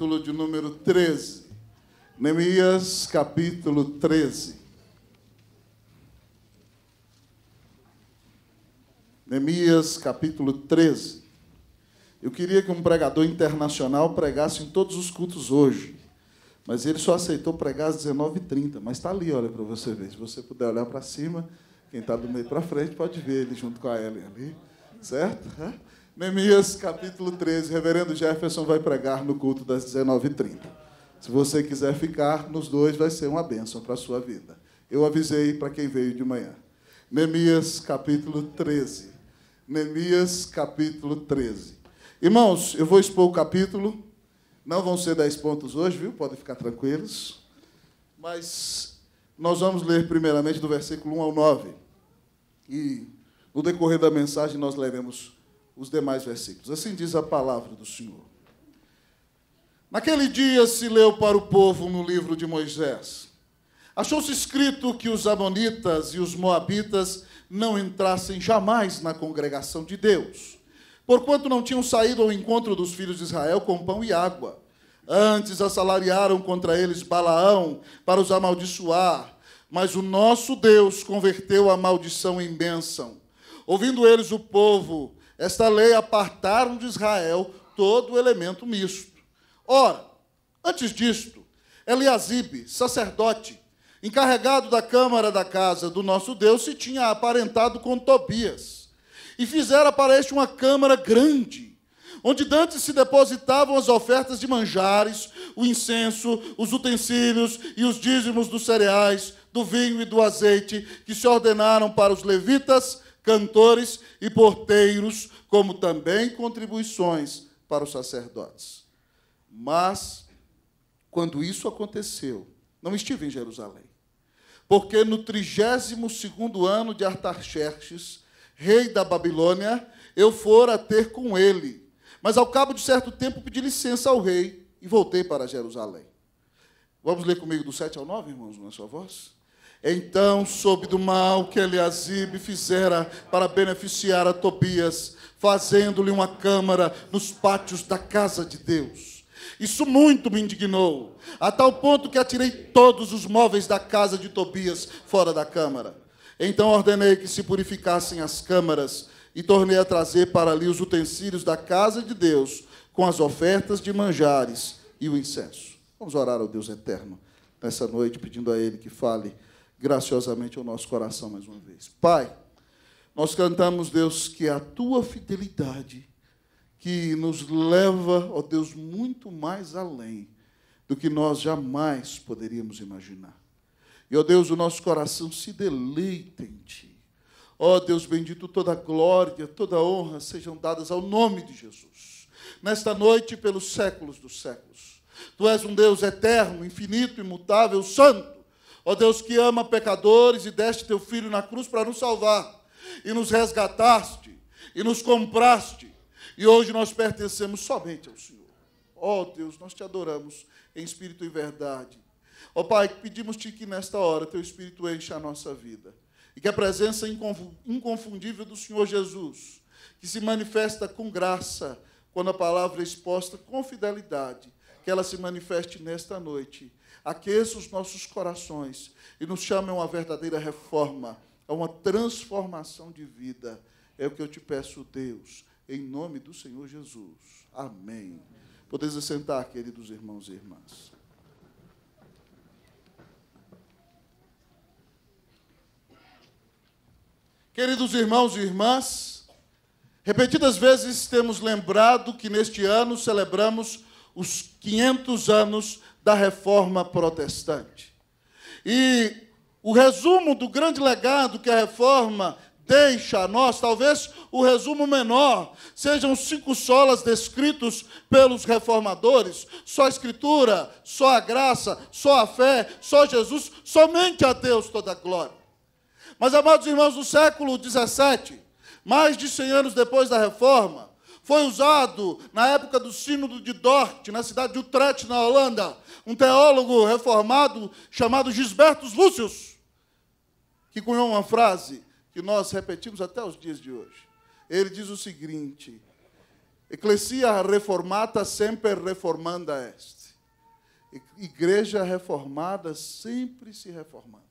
capítulo de número 13. Neemias, capítulo 13. Neemias, capítulo 13. Eu queria que um pregador internacional pregasse em todos os cultos hoje, mas ele só aceitou pregar às 19h30. Mas está ali, olha para você ver. Se você puder olhar para cima, quem está do meio para frente pode ver ele junto com a Ellen ali, certo? Neemias, capítulo 13. Reverendo Jefferson vai pregar no culto das 19h30. Se você quiser ficar nos dois, vai ser uma bênção para a sua vida. Eu avisei para quem veio de manhã. Neemias, capítulo 13. Neemias, capítulo 13. Irmãos, eu vou expor o capítulo. Não vão ser 10 pontos hoje, viu? Podem ficar tranquilos. Mas nós vamos ler primeiramente do versículo 1 ao 9. E no decorrer da mensagem nós leremos os demais versículos. Assim diz a palavra do Senhor. Naquele dia se leu para o povo no livro de Moisés. Achou-se escrito que os Amonitas e os Moabitas não entrassem jamais na congregação de Deus, porquanto não tinham saído ao encontro dos filhos de Israel com pão e água. Antes assalariaram contra eles Balaão para os amaldiçoar, mas o nosso Deus converteu a maldição em bênção. Ouvindo eles o povo, esta lei apartaram de Israel todo o elemento misto. Ora, antes disto, Eliasib, sacerdote, encarregado da câmara da casa do nosso Deus, se tinha aparentado com Tobias. E fizera para este uma câmara grande, onde dantes se depositavam as ofertas de manjares, o incenso, os utensílios e os dízimos dos cereais, do vinho e do azeite, que se ordenaram para os levitas cantores e porteiros, como também contribuições para os sacerdotes. Mas, quando isso aconteceu, não estive em Jerusalém, porque no 32 ano de Artaxerxes, rei da Babilônia, eu fora ter com ele. Mas, ao cabo de certo tempo, pedi licença ao rei e voltei para Jerusalém. Vamos ler comigo do 7 ao 9, irmãos, na sua voz? Então soube do mal que Eliasib fizera para beneficiar a Tobias, fazendo-lhe uma câmara nos pátios da casa de Deus. Isso muito me indignou, a tal ponto que atirei todos os móveis da casa de Tobias fora da câmara. Então ordenei que se purificassem as câmaras e tornei a trazer para ali os utensílios da casa de Deus, com as ofertas de manjares e o incenso. Vamos orar ao Deus eterno nessa noite, pedindo a Ele que fale graciosamente ao nosso coração mais uma vez. Pai, nós cantamos, Deus, que é a tua fidelidade que nos leva, ó Deus, muito mais além do que nós jamais poderíamos imaginar. E, ó Deus, o nosso coração se deleita em ti. Ó Deus bendito, toda glória, toda honra sejam dadas ao nome de Jesus. Nesta noite, pelos séculos dos séculos. Tu és um Deus eterno, infinito, imutável, santo Ó Deus que ama pecadores e deste teu filho na cruz para nos salvar, e nos resgataste, e nos compraste, e hoje nós pertencemos somente ao Senhor. Ó Deus, nós te adoramos em espírito e verdade. Ó Pai, pedimos-te que nesta hora teu espírito encha a nossa vida e que a presença inconfundível do Senhor Jesus, que se manifesta com graça, quando a palavra é exposta com fidelidade, que ela se manifeste nesta noite aqueça os nossos corações e nos chame a uma verdadeira reforma, a uma transformação de vida. É o que eu te peço, Deus, em nome do Senhor Jesus. Amém. Podeis assentar, queridos irmãos e irmãs. Queridos irmãos e irmãs, repetidas vezes temos lembrado que neste ano celebramos os 500 anos da reforma protestante. E o resumo do grande legado que a reforma deixa a nós, talvez o resumo menor, sejam cinco solas descritos pelos reformadores: só a Escritura, só a graça, só a fé, só Jesus, somente a Deus toda a glória. Mas, amados irmãos, no século XVII, mais de 100 anos depois da reforma, foi usado na época do Sínodo de Dort, na cidade de Utrecht, na Holanda, um teólogo reformado chamado Gisbertus Lúcius, que cunhou uma frase que nós repetimos até os dias de hoje. Ele diz o seguinte: Ecclesia reformata sempre reformanda est. Igreja reformada sempre se reformando.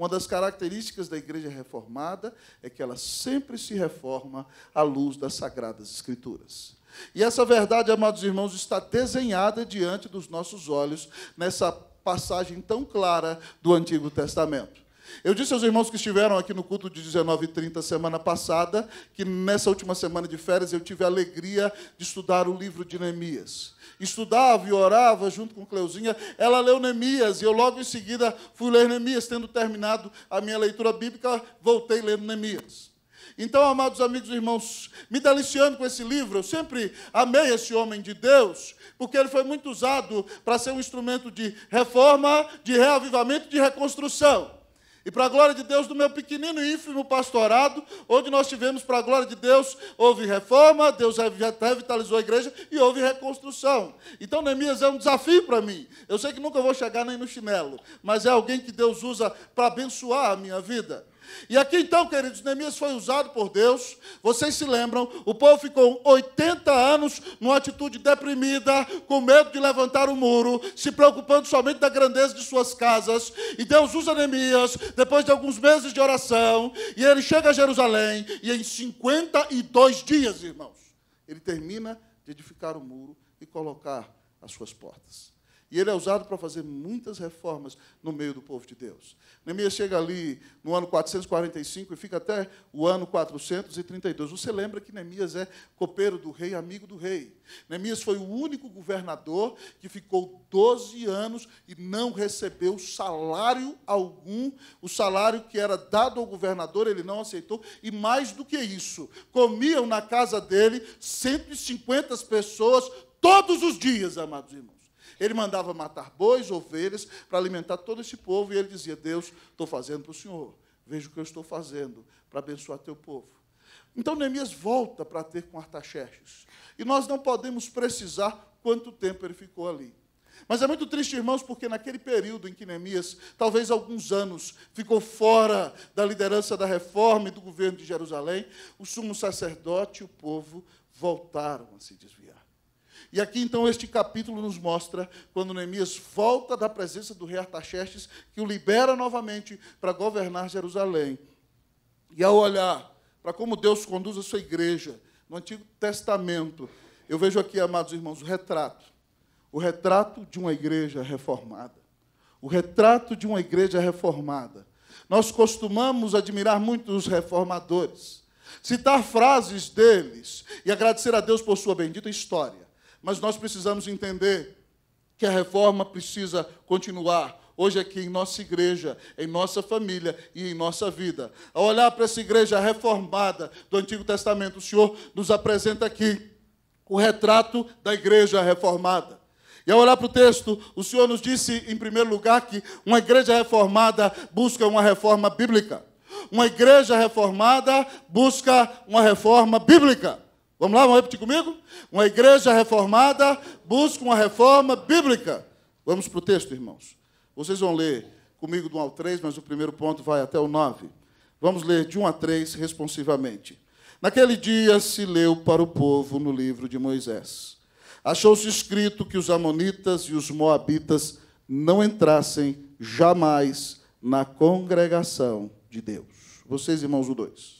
Uma das características da igreja reformada é que ela sempre se reforma à luz das sagradas escrituras. E essa verdade, amados irmãos, está desenhada diante dos nossos olhos nessa passagem tão clara do Antigo Testamento. Eu disse aos irmãos que estiveram aqui no culto de 19 e 30 semana passada que nessa última semana de férias eu tive a alegria de estudar o livro de Neemias. Estudava e orava junto com Cleuzinha, ela leu Neemias e eu logo em seguida fui ler Neemias, tendo terminado a minha leitura bíblica, voltei lendo Neemias. Então, amados amigos e irmãos, me deliciando com esse livro, eu sempre amei esse homem de Deus, porque ele foi muito usado para ser um instrumento de reforma, de reavivamento, de reconstrução. E para a glória de Deus, do meu pequenino e ínfimo pastorado, onde nós tivemos, para a glória de Deus, houve reforma, Deus revitalizou a igreja e houve reconstrução. Então, Neemias é um desafio para mim. Eu sei que nunca vou chegar nem no chinelo, mas é alguém que Deus usa para abençoar a minha vida. E aqui então, queridos, Neemias foi usado por Deus. Vocês se lembram? O povo ficou 80 anos numa atitude deprimida, com medo de levantar o muro, se preocupando somente da grandeza de suas casas. E Deus usa Neemias, depois de alguns meses de oração, e ele chega a Jerusalém, e em 52 dias, irmãos, ele termina de edificar o muro e colocar as suas portas. E ele é usado para fazer muitas reformas no meio do povo de Deus. Neemias chega ali no ano 445 e fica até o ano 432. Você lembra que Neemias é copeiro do rei, amigo do rei. Neemias foi o único governador que ficou 12 anos e não recebeu salário algum. O salário que era dado ao governador, ele não aceitou. E mais do que isso, comiam na casa dele 150 pessoas todos os dias, amados irmãos. Ele mandava matar bois, ovelhas, para alimentar todo esse povo, e ele dizia: Deus, estou fazendo para o Senhor, veja o que eu estou fazendo para abençoar teu povo. Então Neemias volta para ter com Artaxerxes. E nós não podemos precisar quanto tempo ele ficou ali. Mas é muito triste, irmãos, porque naquele período em que Neemias, talvez alguns anos, ficou fora da liderança da reforma e do governo de Jerusalém, o sumo sacerdote e o povo voltaram a se desviar. E aqui então este capítulo nos mostra quando Neemias volta da presença do rei Artaxerxes, que o libera novamente para governar Jerusalém. E ao olhar para como Deus conduz a sua igreja no Antigo Testamento, eu vejo aqui, amados irmãos, o retrato. O retrato de uma igreja reformada. O retrato de uma igreja reformada. Nós costumamos admirar muito os reformadores, citar frases deles e agradecer a Deus por sua bendita história. Mas nós precisamos entender que a reforma precisa continuar. Hoje, aqui em nossa igreja, em nossa família e em nossa vida. Ao olhar para essa igreja reformada do Antigo Testamento, o Senhor nos apresenta aqui o retrato da igreja reformada. E ao olhar para o texto, o Senhor nos disse, em primeiro lugar, que uma igreja reformada busca uma reforma bíblica. Uma igreja reformada busca uma reforma bíblica. Vamos lá, vamos repetir comigo? Uma igreja reformada busca uma reforma bíblica. Vamos para o texto, irmãos. Vocês vão ler comigo do 1 ao 3, mas o primeiro ponto vai até o 9. Vamos ler de 1 a 3 responsivamente. Naquele dia se leu para o povo no livro de Moisés. Achou-se escrito que os Amonitas e os Moabitas não entrassem jamais na congregação de Deus. Vocês, irmãos, o 2.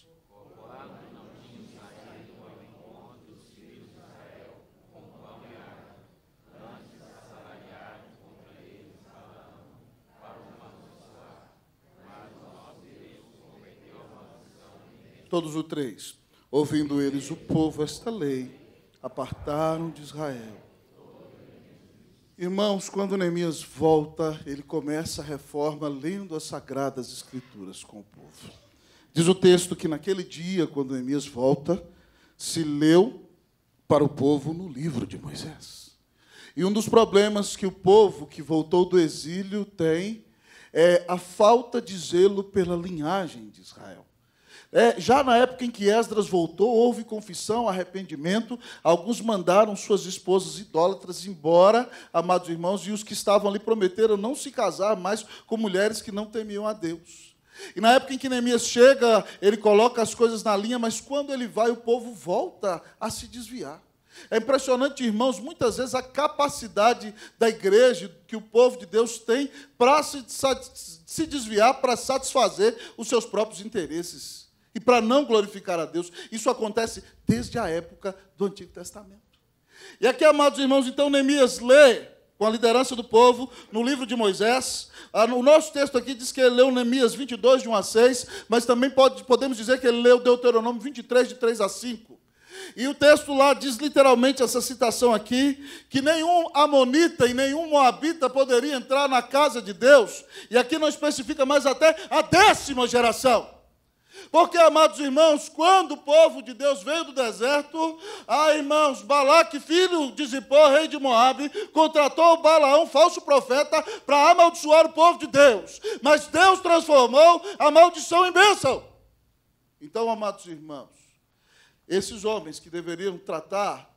Todos os três, ouvindo eles o povo esta lei, apartaram de Israel. Irmãos, quando Neemias volta, ele começa a reforma lendo as sagradas escrituras com o povo. Diz o texto que naquele dia, quando Neemias volta, se leu para o povo no livro de Moisés. E um dos problemas que o povo que voltou do exílio tem é a falta de zelo pela linhagem de Israel. É, já na época em que Esdras voltou, houve confissão, arrependimento. Alguns mandaram suas esposas idólatras embora, amados irmãos, e os que estavam ali prometeram não se casar mais com mulheres que não temiam a Deus. E na época em que Neemias chega, ele coloca as coisas na linha, mas quando ele vai, o povo volta a se desviar. É impressionante, irmãos, muitas vezes a capacidade da igreja, que o povo de Deus tem, para se, se desviar, para satisfazer os seus próprios interesses e para não glorificar a Deus. Isso acontece desde a época do Antigo Testamento. E aqui, amados irmãos, então Neemias lê com a liderança do povo no livro de Moisés. Ah, o nosso texto aqui diz que ele leu Neemias 22, de 1 a 6, mas também pode, podemos dizer que ele leu Deuteronômio 23, de 3 a 5. E o texto lá diz literalmente essa citação aqui: que nenhum amonita e nenhum moabita poderia entrar na casa de Deus, e aqui não especifica mais até a décima geração. Porque, amados irmãos, quando o povo de Deus veio do deserto, ah, irmãos, Balaque, filho de Zipó, rei de Moabe, contratou Balaão, falso profeta, para amaldiçoar o povo de Deus. Mas Deus transformou a maldição em bênção. Então, amados irmãos, esses homens que deveriam tratar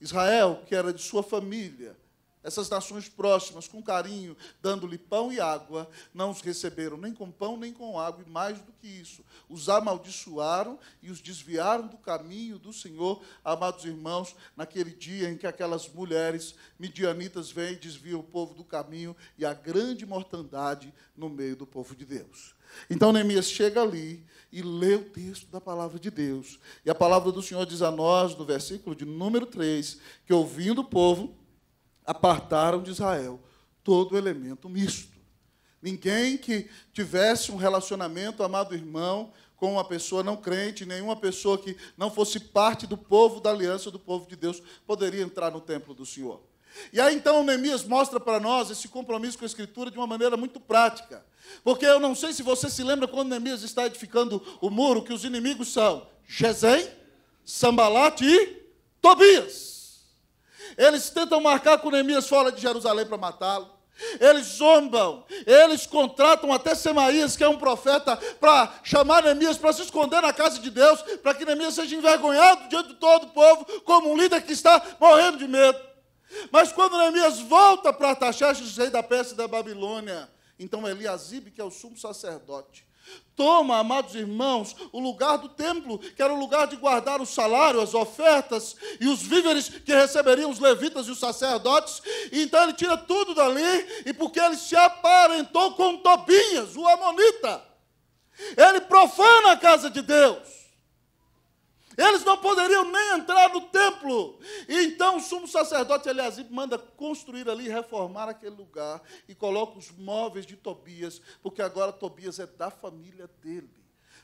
Israel, que era de sua família, essas nações próximas, com carinho, dando-lhe pão e água, não os receberam nem com pão nem com água, e mais do que isso, os amaldiçoaram e os desviaram do caminho do Senhor, amados irmãos, naquele dia em que aquelas mulheres midianitas vêm e desviam o povo do caminho e a grande mortandade no meio do povo de Deus. Então Neemias chega ali e lê o texto da palavra de Deus. E a palavra do Senhor diz a nós, no versículo de número 3, que ouvindo o povo, apartaram de Israel todo elemento misto. Ninguém que tivesse um relacionamento, amado irmão, com uma pessoa não crente, nenhuma pessoa que não fosse parte do povo da aliança, do povo de Deus, poderia entrar no templo do Senhor. E aí então Neemias mostra para nós esse compromisso com a Escritura de uma maneira muito prática. Porque eu não sei se você se lembra quando Neemias está edificando o muro, que os inimigos são Gesem, Sambalate e Tobias. Eles tentam marcar com Neemias fora de Jerusalém para matá-lo. Eles zombam, eles contratam até Semaías, que é um profeta, para chamar Neemias para se esconder na casa de Deus, para que Neemias seja envergonhado diante de todo o povo, como um líder que está morrendo de medo. Mas quando Neemias volta para Artaxerxes, rei da Pérsia da Babilônia, então Eliasib, que é o sumo sacerdote, Toma, amados irmãos, o lugar do templo, que era o lugar de guardar o salário, as ofertas e os víveres que receberiam os levitas e os sacerdotes. E então ele tira tudo dali, e porque ele se aparentou com Tobias, o Amonita, ele profana a casa de Deus. Eles não poderiam nem entrar no templo. E então o sumo sacerdote Eliasib manda construir ali, reformar aquele lugar e coloca os móveis de Tobias, porque agora Tobias é da família dele.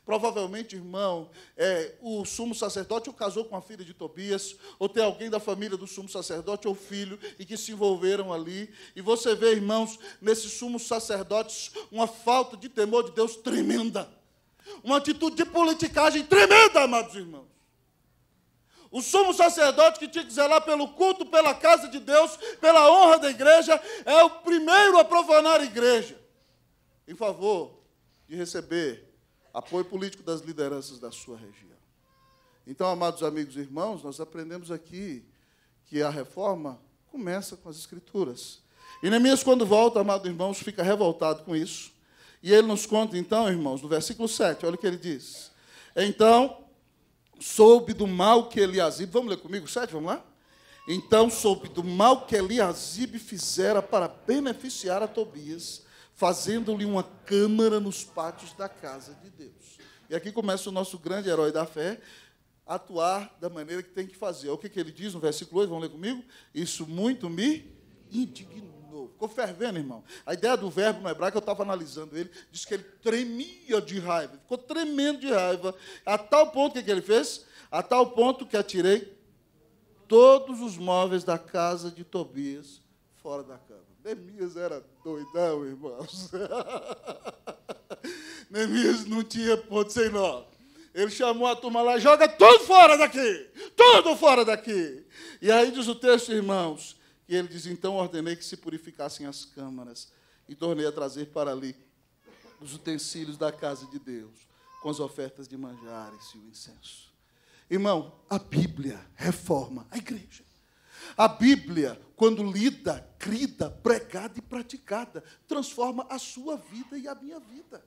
Provavelmente, irmão, é, o sumo sacerdote ou casou com a filha de Tobias, ou tem alguém da família do sumo sacerdote ou filho, e que se envolveram ali. E você vê, irmãos, nesses sumos sacerdotes, uma falta de temor de Deus tremenda. Uma atitude de politicagem tremenda, amados irmãos. O sumo sacerdote que tinha que zelar pelo culto, pela casa de Deus, pela honra da igreja, é o primeiro a profanar a igreja em favor de receber apoio político das lideranças da sua região. Então, amados amigos e irmãos, nós aprendemos aqui que a reforma começa com as Escrituras. E Neemias, quando volta, amados irmãos, fica revoltado com isso. E ele nos conta, então, irmãos, no versículo 7, olha o que ele diz. Então, soube do mal que Eliasib, vamos ler comigo, sete, vamos lá? Então soube do mal que Eliasib fizera para beneficiar a Tobias, fazendo-lhe uma câmara nos pátios da casa de Deus. E aqui começa o nosso grande herói da fé, atuar da maneira que tem que fazer. É o que, que ele diz no versículo 8? Vamos ler comigo? Isso muito me indignou novo. Ficou fervendo, irmão. A ideia do verbo no hebraico, eu estava analisando ele, disse que ele tremia de raiva. Ficou tremendo de raiva. A tal ponto, que, que ele fez? A tal ponto que atirei todos os móveis da casa de Tobias fora da cama. Neemias era doidão, irmãos. Neemias não tinha ponto sem nó. Ele chamou a turma lá, joga tudo fora daqui! Tudo fora daqui! E aí diz o texto, irmãos, e ele diz: Então ordenei que se purificassem as câmaras e tornei a trazer para ali os utensílios da casa de Deus, com as ofertas de manjares e o incenso. Irmão, a Bíblia reforma a igreja. A Bíblia, quando lida, crida, pregada e praticada, transforma a sua vida e a minha vida.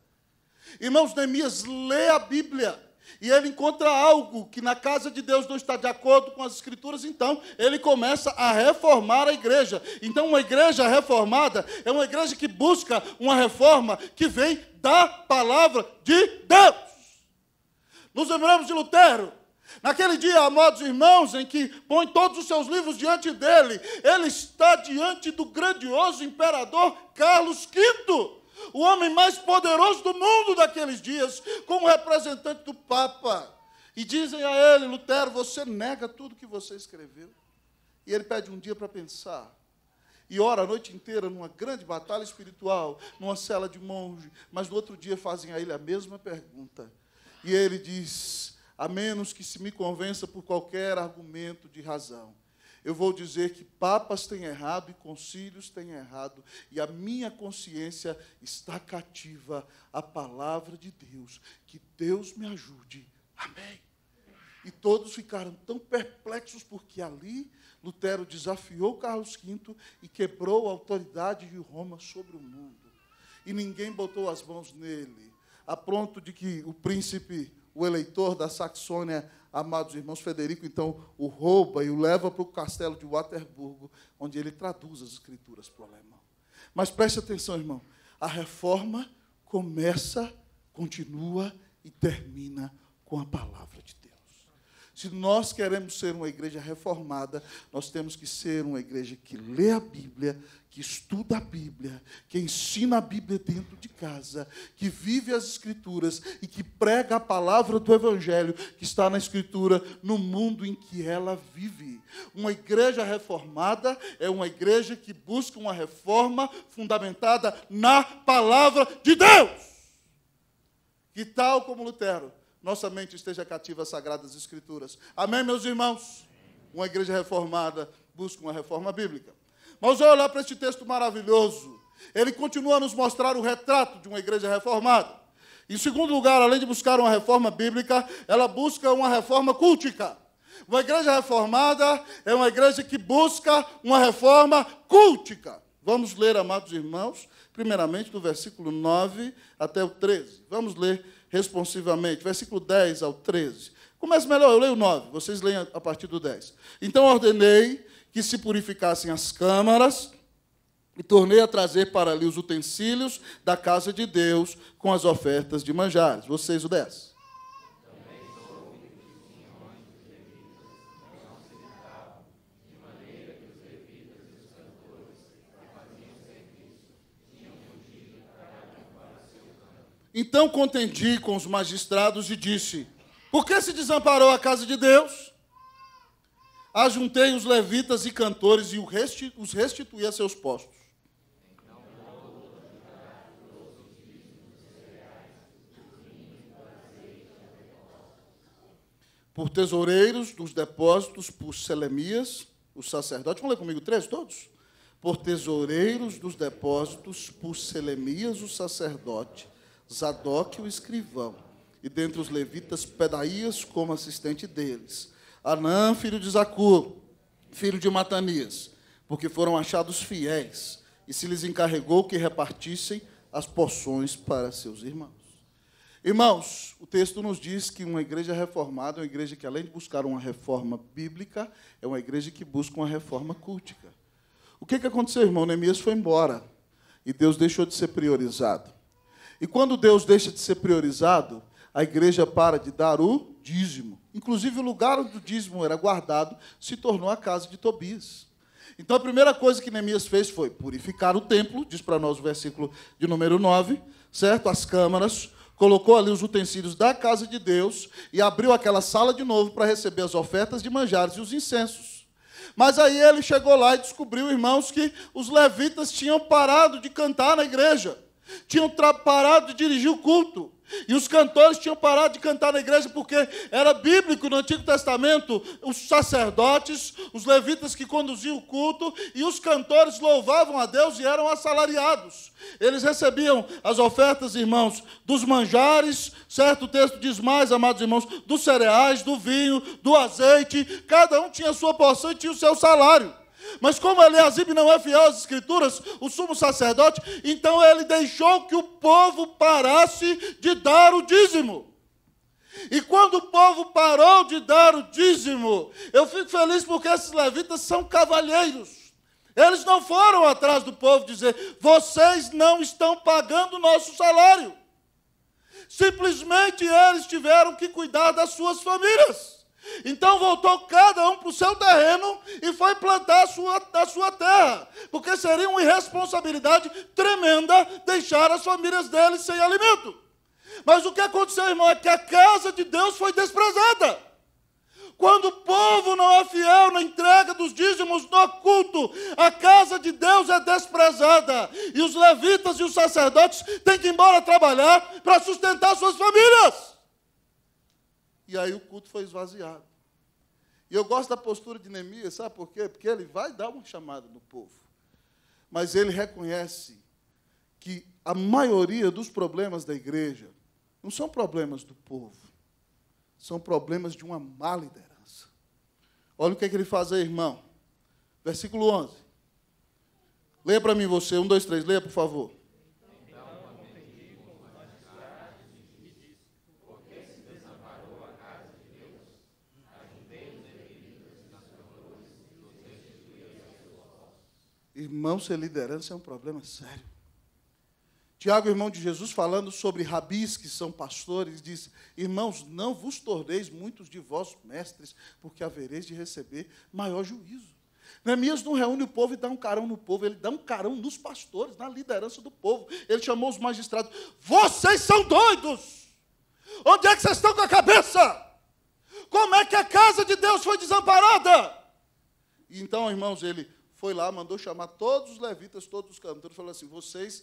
Irmãos, Neemias lê a Bíblia, e ele encontra algo que na casa de Deus não está de acordo com as escrituras, então ele começa a reformar a igreja. Então, uma igreja reformada é uma igreja que busca uma reforma que vem da palavra de Deus. Nos lembramos de Lutero. Naquele dia, amados irmãos, em que põe todos os seus livros diante dele, ele está diante do grandioso imperador Carlos V o homem mais poderoso do mundo daqueles dias, como representante do Papa. E dizem a ele, Lutero, você nega tudo que você escreveu. E ele pede um dia para pensar. E ora a noite inteira numa grande batalha espiritual, numa cela de monge. Mas no outro dia fazem a ele a mesma pergunta. E ele diz: A menos que se me convença por qualquer argumento de razão, eu vou dizer que papas têm errado e concílios têm errado, e a minha consciência está cativa à palavra de Deus. Que Deus me ajude. Amém. E todos ficaram tão perplexos, porque ali Lutero desafiou Carlos V e quebrou a autoridade de Roma sobre o mundo. E ninguém botou as mãos nele, a ponto de que o príncipe, o eleitor da Saxônia, amados irmãos, Federico então o rouba e o leva para o castelo de Waterburgo, onde ele traduz as escrituras para o alemão. Mas preste atenção, irmão, a reforma começa, continua e termina com a palavra de Deus. Se nós queremos ser uma igreja reformada, nós temos que ser uma igreja que lê a Bíblia, que estuda a Bíblia, que ensina a Bíblia dentro de casa, que vive as Escrituras e que prega a palavra do Evangelho que está na Escritura no mundo em que ela vive. Uma igreja reformada é uma igreja que busca uma reforma fundamentada na palavra de Deus. Que tal como Lutero, nossa mente esteja cativa às sagradas Escrituras. Amém, meus irmãos? Uma igreja reformada busca uma reforma bíblica. Mas olhar para este texto maravilhoso, ele continua a nos mostrar o retrato de uma igreja reformada. Em segundo lugar, além de buscar uma reforma bíblica, ela busca uma reforma cultica. Uma igreja reformada é uma igreja que busca uma reforma cultica. Vamos ler, amados irmãos, primeiramente do versículo 9 até o 13. Vamos ler responsivamente, versículo 10 ao 13. Começa melhor, eu leio o 9, vocês leem a partir do 10. Então ordenei que se purificassem as câmaras, e tornei a trazer para ali os utensílios da casa de Deus com as ofertas de manjares. Vocês o dez. Então contendi com os magistrados e disse: Por que se desamparou a casa de Deus? ajuntei os levitas e cantores e os restituí a seus postos. Por tesoureiros dos depósitos, por Selemias, o sacerdote. Vamos ler comigo três todos? Por tesoureiros dos depósitos, por Selemias, o sacerdote, Zadok, o escrivão, e dentre os levitas, Pedaías, como assistente deles Anã, filho de Zacur, filho de Matanias, porque foram achados fiéis, e se lhes encarregou que repartissem as porções para seus irmãos. Irmãos, o texto nos diz que uma igreja reformada é uma igreja que, além de buscar uma reforma bíblica, é uma igreja que busca uma reforma cultica. O que, que aconteceu, irmão? Neemias foi embora e Deus deixou de ser priorizado. E quando Deus deixa de ser priorizado, a igreja para de dar o dízimo. Inclusive, o lugar onde o dízimo era guardado se tornou a casa de Tobias. Então, a primeira coisa que Neemias fez foi purificar o templo, diz para nós o versículo de número 9, certo? As câmaras, colocou ali os utensílios da casa de Deus e abriu aquela sala de novo para receber as ofertas de manjares e os incensos. Mas aí ele chegou lá e descobriu, irmãos, que os levitas tinham parado de cantar na igreja, tinham parado de dirigir o culto. E os cantores tinham parado de cantar na igreja porque era bíblico no Antigo Testamento. Os sacerdotes, os levitas que conduziam o culto e os cantores louvavam a Deus e eram assalariados. Eles recebiam as ofertas, irmãos, dos manjares, certo? O texto diz mais, amados irmãos, dos cereais, do vinho, do azeite. Cada um tinha a sua porção e tinha o seu salário. Mas como Eliasib não é fiel às escrituras, o sumo sacerdote, então ele deixou que o povo parasse de dar o dízimo. E quando o povo parou de dar o dízimo, eu fico feliz porque esses levitas são cavalheiros. Eles não foram atrás do povo dizer: vocês não estão pagando o nosso salário. Simplesmente eles tiveram que cuidar das suas famílias. Então voltou cada um para o seu terreno e foi plantar a sua, a sua terra, porque seria uma irresponsabilidade tremenda deixar as famílias deles sem alimento. Mas o que aconteceu, irmão, é que a casa de Deus foi desprezada. Quando o povo não é fiel na entrega dos dízimos no culto, a casa de Deus é desprezada. E os levitas e os sacerdotes têm que ir embora trabalhar para sustentar suas famílias. E aí o culto foi esvaziado. E eu gosto da postura de Neemias, sabe por quê? Porque ele vai dar uma chamada no povo. Mas ele reconhece que a maioria dos problemas da igreja não são problemas do povo, são problemas de uma má liderança. Olha o que, é que ele faz aí, irmão. Versículo 11. Leia para mim você, um, dois, três, leia, por favor. Irmão, ser liderança é um problema sério. Tiago, irmão de Jesus, falando sobre rabis que são pastores, diz: Irmãos, não vos torneis muitos de vós mestres, porque havereis de receber maior juízo. Neemias não reúne o povo e dá um carão no povo, ele dá um carão nos pastores, na liderança do povo. Ele chamou os magistrados: Vocês são doidos! Onde é que vocês estão com a cabeça? Como é que a casa de Deus foi desamparada? Então, irmãos, ele foi lá, mandou chamar todos os levitas, todos os cantores, falou assim: vocês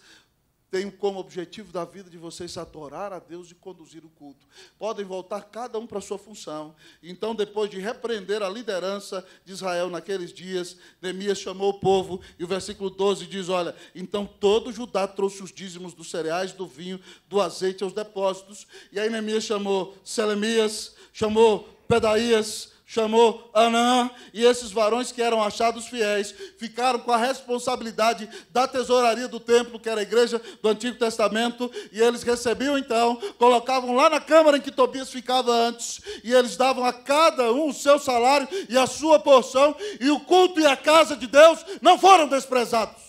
têm como objetivo da vida de vocês adorar a Deus e conduzir o culto. Podem voltar cada um para a sua função. Então, depois de repreender a liderança de Israel naqueles dias, Neemias chamou o povo, e o versículo 12 diz: Olha, então todo Judá trouxe os dízimos dos cereais, do vinho, do azeite aos depósitos. E aí Neemias chamou Selemias, chamou Pedaías, chamou Anã, e esses varões que eram achados fiéis ficaram com a responsabilidade da tesouraria do templo, que era a igreja do Antigo Testamento, e eles recebiam então, colocavam lá na câmara em que Tobias ficava antes, e eles davam a cada um o seu salário e a sua porção, e o culto e a casa de Deus não foram desprezados.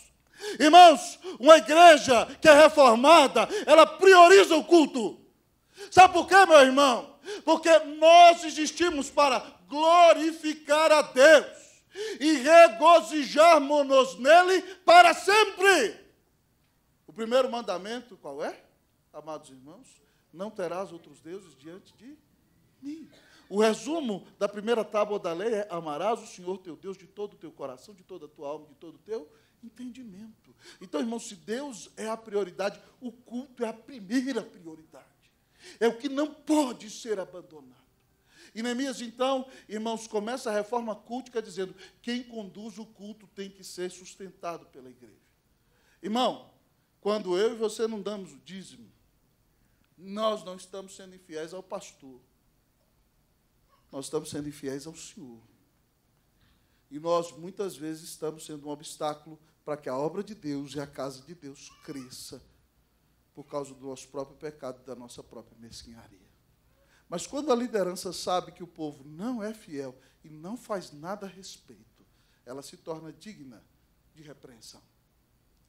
Irmãos, uma igreja que é reformada, ela prioriza o culto. Sabe por quê, meu irmão? Porque nós existimos para glorificar a Deus e regozijarmos-nos nele para sempre. O primeiro mandamento qual é, amados irmãos? Não terás outros deuses diante de mim. O resumo da primeira tábua da lei é: amarás o Senhor teu Deus de todo o teu coração, de toda a tua alma, de todo o teu entendimento. Então, irmão, se Deus é a prioridade, o culto é a primeira prioridade. É o que não pode ser abandonado. E Neemias, então, irmãos, começa a reforma cultica dizendo: quem conduz o culto tem que ser sustentado pela igreja. Irmão, quando eu e você não damos o dízimo, nós não estamos sendo infiéis ao pastor, nós estamos sendo infiéis ao Senhor. E nós, muitas vezes, estamos sendo um obstáculo para que a obra de Deus e a casa de Deus cresça por causa do nosso próprio pecado e da nossa própria mesquinharia. Mas quando a liderança sabe que o povo não é fiel e não faz nada a respeito, ela se torna digna de repreensão.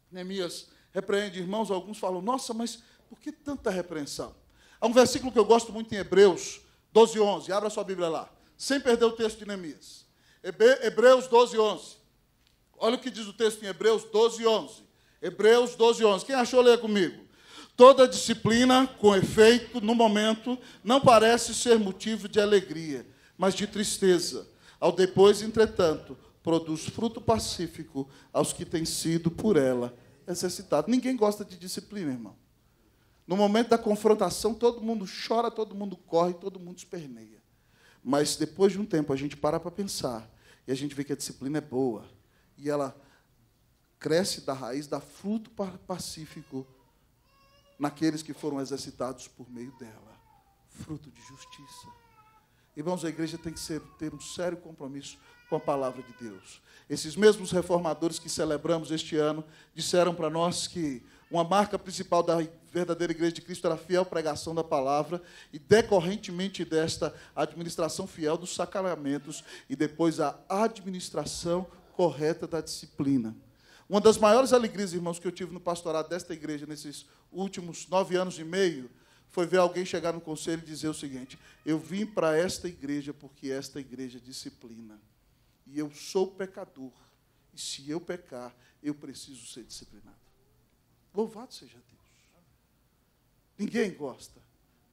Neemias repreende, irmãos, alguns falam, nossa, mas por que tanta repreensão? Há um versículo que eu gosto muito em Hebreus 12, 11. Abra sua Bíblia lá, sem perder o texto de Neemias. Hebreus 12, 11. Olha o que diz o texto em Hebreus 12, 11. Hebreus 12, 11. Quem achou, leia comigo. Toda disciplina, com efeito, no momento, não parece ser motivo de alegria, mas de tristeza. Ao depois, entretanto, produz fruto pacífico aos que têm sido por ela exercitados. Ninguém gosta de disciplina, irmão. No momento da confrontação, todo mundo chora, todo mundo corre, todo mundo esperneia. Mas depois de um tempo, a gente para para pensar e a gente vê que a disciplina é boa e ela cresce da raiz, dá fruto pacífico naqueles que foram exercitados por meio dela fruto de justiça. Irmãos, a igreja tem que ser, ter um sério compromisso com a palavra de Deus. Esses mesmos reformadores que celebramos este ano disseram para nós que uma marca principal da verdadeira igreja de Cristo era a fiel pregação da palavra e decorrentemente desta a administração fiel dos sacramentos e depois a administração correta da disciplina. Uma das maiores alegrias, irmãos, que eu tive no pastorado desta igreja nesses últimos nove anos e meio foi ver alguém chegar no conselho e dizer o seguinte: eu vim para esta igreja porque esta igreja disciplina. E eu sou pecador. E se eu pecar, eu preciso ser disciplinado. Louvado seja Deus. Ninguém gosta,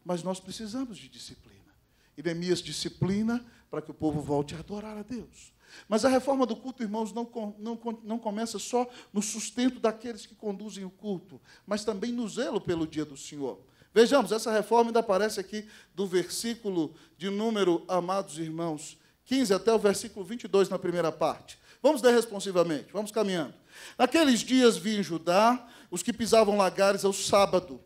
mas nós precisamos de disciplina. Iremias disciplina para que o povo volte a adorar a Deus. Mas a reforma do culto, irmãos, não, não, não começa só no sustento daqueles que conduzem o culto, mas também no zelo pelo dia do Senhor. Vejamos, essa reforma ainda aparece aqui do versículo de número, amados irmãos, 15 até o versículo 22 na primeira parte. Vamos ler responsivamente, vamos caminhando. Naqueles dias vi em Judá os que pisavam lagares ao sábado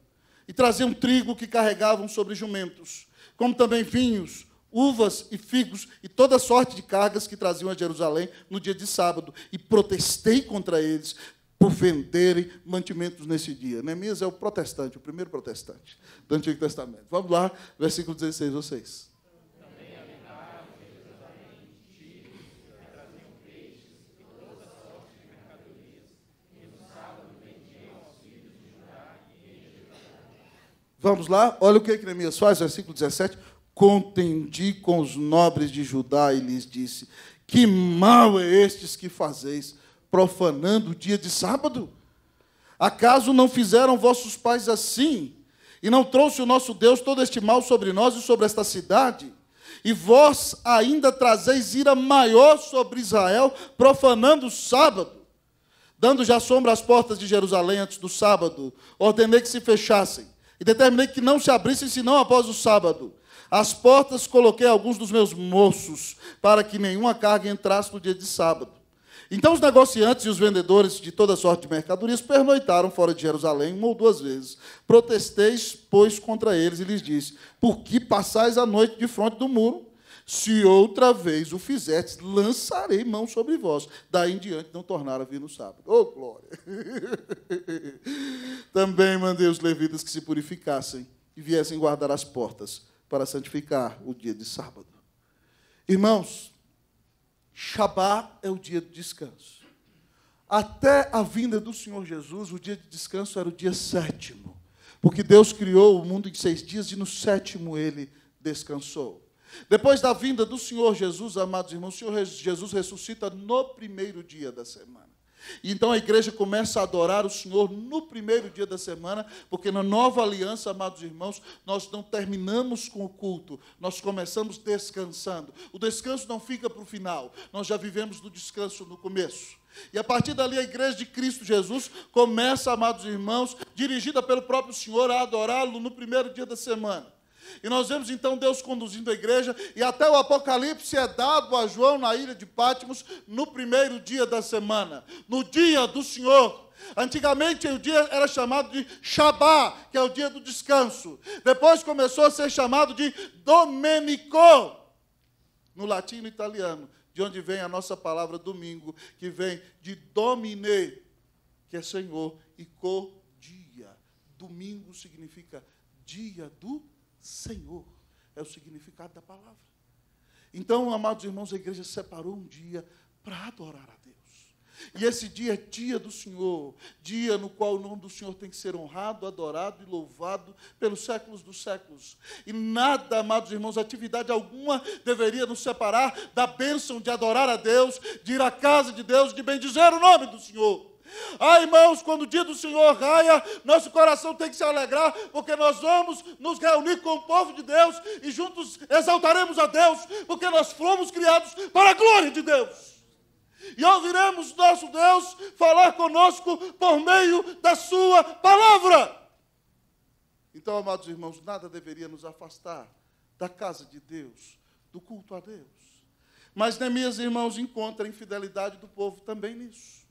e traziam trigo que carregavam sobre jumentos, como também vinhos, uvas e figos e toda sorte de cargas que traziam a Jerusalém no dia de sábado, e protestei contra eles por venderem mantimentos nesse dia. Neemias é o protestante, o primeiro protestante do Antigo Testamento. Vamos lá, versículo 16, vocês. Vamos lá, olha o que, Neemias faz, versículo 17. Contendi com os nobres de Judá e lhes disse: Que mal é estes que fazeis, profanando o dia de sábado? Acaso não fizeram vossos pais assim? E não trouxe o nosso Deus todo este mal sobre nós e sobre esta cidade? E vós ainda trazeis ira maior sobre Israel, profanando o sábado dando já sombra às portas de Jerusalém antes do sábado, ordenei que se fechassem, e determinei que não se abrissem senão após o sábado. As portas coloquei alguns dos meus moços, para que nenhuma carga entrasse no dia de sábado. Então os negociantes e os vendedores de toda sorte de mercadorias pernoitaram fora de Jerusalém uma ou duas vezes. Protesteis, pois, contra eles e lhes disse: Por que passais a noite de fronte do muro? Se outra vez o fizerdes, lançarei mão sobre vós. Daí em diante não tornaram a vir no sábado. Oh, glória! Também mandei os levitas que se purificassem e viessem guardar as portas para santificar o dia de sábado. Irmãos, Shabat é o dia de descanso. Até a vinda do Senhor Jesus, o dia de descanso era o dia sétimo. Porque Deus criou o mundo em seis dias e no sétimo ele descansou. Depois da vinda do Senhor Jesus, amados irmãos, o Senhor Jesus ressuscita no primeiro dia da semana. Então a igreja começa a adorar o Senhor no primeiro dia da semana, porque na nova aliança, amados irmãos, nós não terminamos com o culto, nós começamos descansando. O descanso não fica para o final, nós já vivemos do descanso no começo. E a partir dali, a igreja de Cristo Jesus começa, amados irmãos, dirigida pelo próprio Senhor, a adorá-lo no primeiro dia da semana. E nós vemos então Deus conduzindo a igreja, e até o Apocalipse é dado a João na ilha de Pátimos no primeiro dia da semana, no dia do Senhor. Antigamente o dia era chamado de Shabá, que é o dia do descanso. Depois começou a ser chamado de Domenico, no latim no italiano, de onde vem a nossa palavra domingo, que vem de domine, que é Senhor, e co, dia. Domingo significa dia do Senhor é o significado da palavra. Então, amados irmãos, a igreja separou um dia para adorar a Deus. E esse dia é dia do Senhor, dia no qual o nome do Senhor tem que ser honrado, adorado e louvado pelos séculos dos séculos. E nada, amados irmãos, atividade alguma deveria nos separar da bênção de adorar a Deus, de ir à casa de Deus, de bendizer o nome do Senhor. Ah, irmãos, quando o dia do Senhor raia, nosso coração tem que se alegrar, porque nós vamos nos reunir com o povo de Deus e juntos exaltaremos a Deus, porque nós fomos criados para a glória de Deus. E ouviremos nosso Deus falar conosco por meio da Sua palavra. Então, amados irmãos, nada deveria nos afastar da casa de Deus, do culto a Deus. Mas Neemias, né, irmãos, encontra a infidelidade do povo também nisso.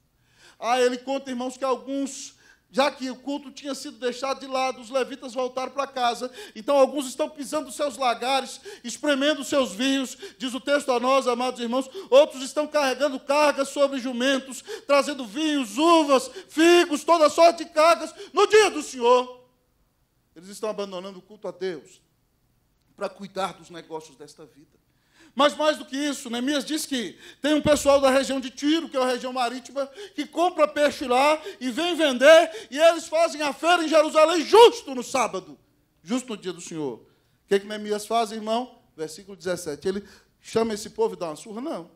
Ah, ele conta, irmãos, que alguns já que o culto tinha sido deixado de lado, os levitas voltaram para casa. Então, alguns estão pisando seus lagares, espremendo seus vinhos, diz o texto a nós, amados irmãos. Outros estão carregando cargas sobre jumentos, trazendo vinhos, uvas, figos, toda sorte de cargas, no dia do Senhor. Eles estão abandonando o culto a Deus para cuidar dos negócios desta vida. Mas mais do que isso, Neemias diz que tem um pessoal da região de Tiro, que é a região marítima, que compra peixe lá e vem vender, e eles fazem a feira em Jerusalém justo no sábado, justo no dia do Senhor. O que, que Neemias faz, irmão? Versículo 17. Ele chama esse povo e dá uma surra? Não.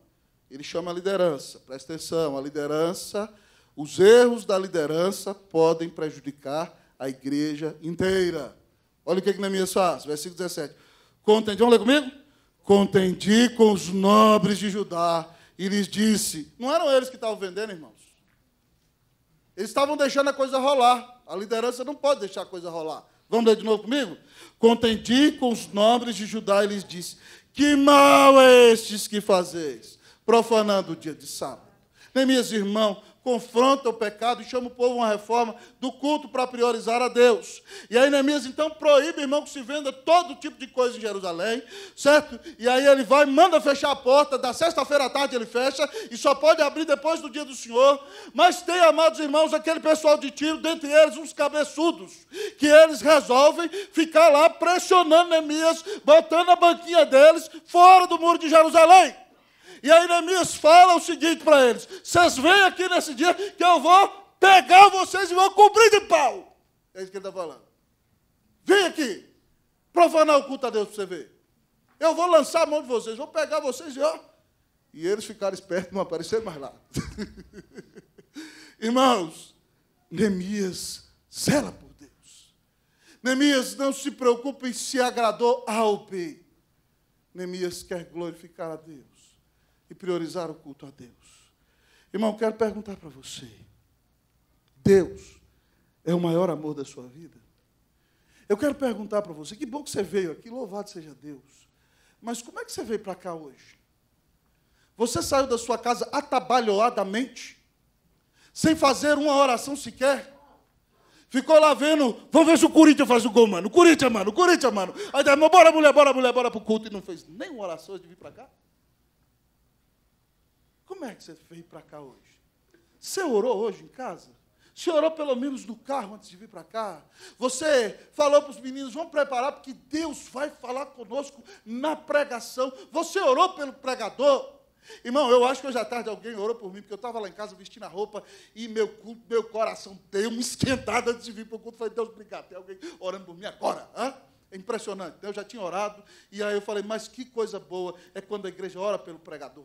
Ele chama a liderança. Presta atenção, a liderança, os erros da liderança podem prejudicar a igreja inteira. Olha o que, que Neemias faz, versículo 17. Contem, vamos ler comigo? Contendi com os nobres de Judá e lhes disse: Não eram eles que estavam vendendo, irmãos? Eles estavam deixando a coisa rolar. A liderança não pode deixar a coisa rolar. Vamos ler de novo comigo? Contendi com os nobres de Judá e lhes disse: Que mal é estes que fazeis, profanando o dia de sábado? Meus irmãos confronta o pecado e chama o povo a uma reforma do culto para priorizar a Deus. E aí Neemias então proíbe, irmão, que se venda todo tipo de coisa em Jerusalém, certo? E aí ele vai, manda fechar a porta, da sexta-feira à tarde ele fecha, e só pode abrir depois do dia do Senhor. Mas tem, amados irmãos, aquele pessoal de tiro, dentre eles uns cabeçudos, que eles resolvem ficar lá pressionando Neemias, botando a banquinha deles fora do muro de Jerusalém. E aí Neemias fala o seguinte para eles: vocês vêm aqui nesse dia que eu vou pegar vocês e vou cobrir de pau. É isso que ele está falando. Vem aqui, profanar o culto a Deus para você ver. Eu vou lançar a mão de vocês, vou pegar vocês e ó. E eles ficaram espertos, não apareceram mais lá. Irmãos, Neemias zela por Deus. Neemias não se preocupa em se agradou ao bem. Neemias quer glorificar a Deus e priorizar o culto a Deus. Irmão, quero perguntar para você: Deus é o maior amor da sua vida? Eu quero perguntar para você: que bom que você veio aqui, louvado seja Deus. Mas como é que você veio para cá hoje? Você saiu da sua casa atabalhoadamente, sem fazer uma oração sequer? Ficou lá vendo, vamos ver se o Corinthians faz o gol, mano. O Corinthians, mano, o Corinthians, mano. Aí daí, bora, mulher, bora, mulher, bora pro culto. E não fez nenhuma oração de vir para cá. Como é que você veio para cá hoje? Você orou hoje em casa? Você orou pelo menos no carro antes de vir para cá? Você falou para os meninos, vamos preparar, porque Deus vai falar conosco na pregação. Você orou pelo pregador? Irmão, eu acho que hoje à tarde alguém orou por mim, porque eu estava lá em casa vestindo a roupa e meu, culto, meu coração deu uma esquentada antes de vir para o culto. Falei, Deus, obrigado, tem alguém orando por mim agora. Hã? É impressionante. Eu já tinha orado e aí eu falei, mas que coisa boa é quando a igreja ora pelo pregador.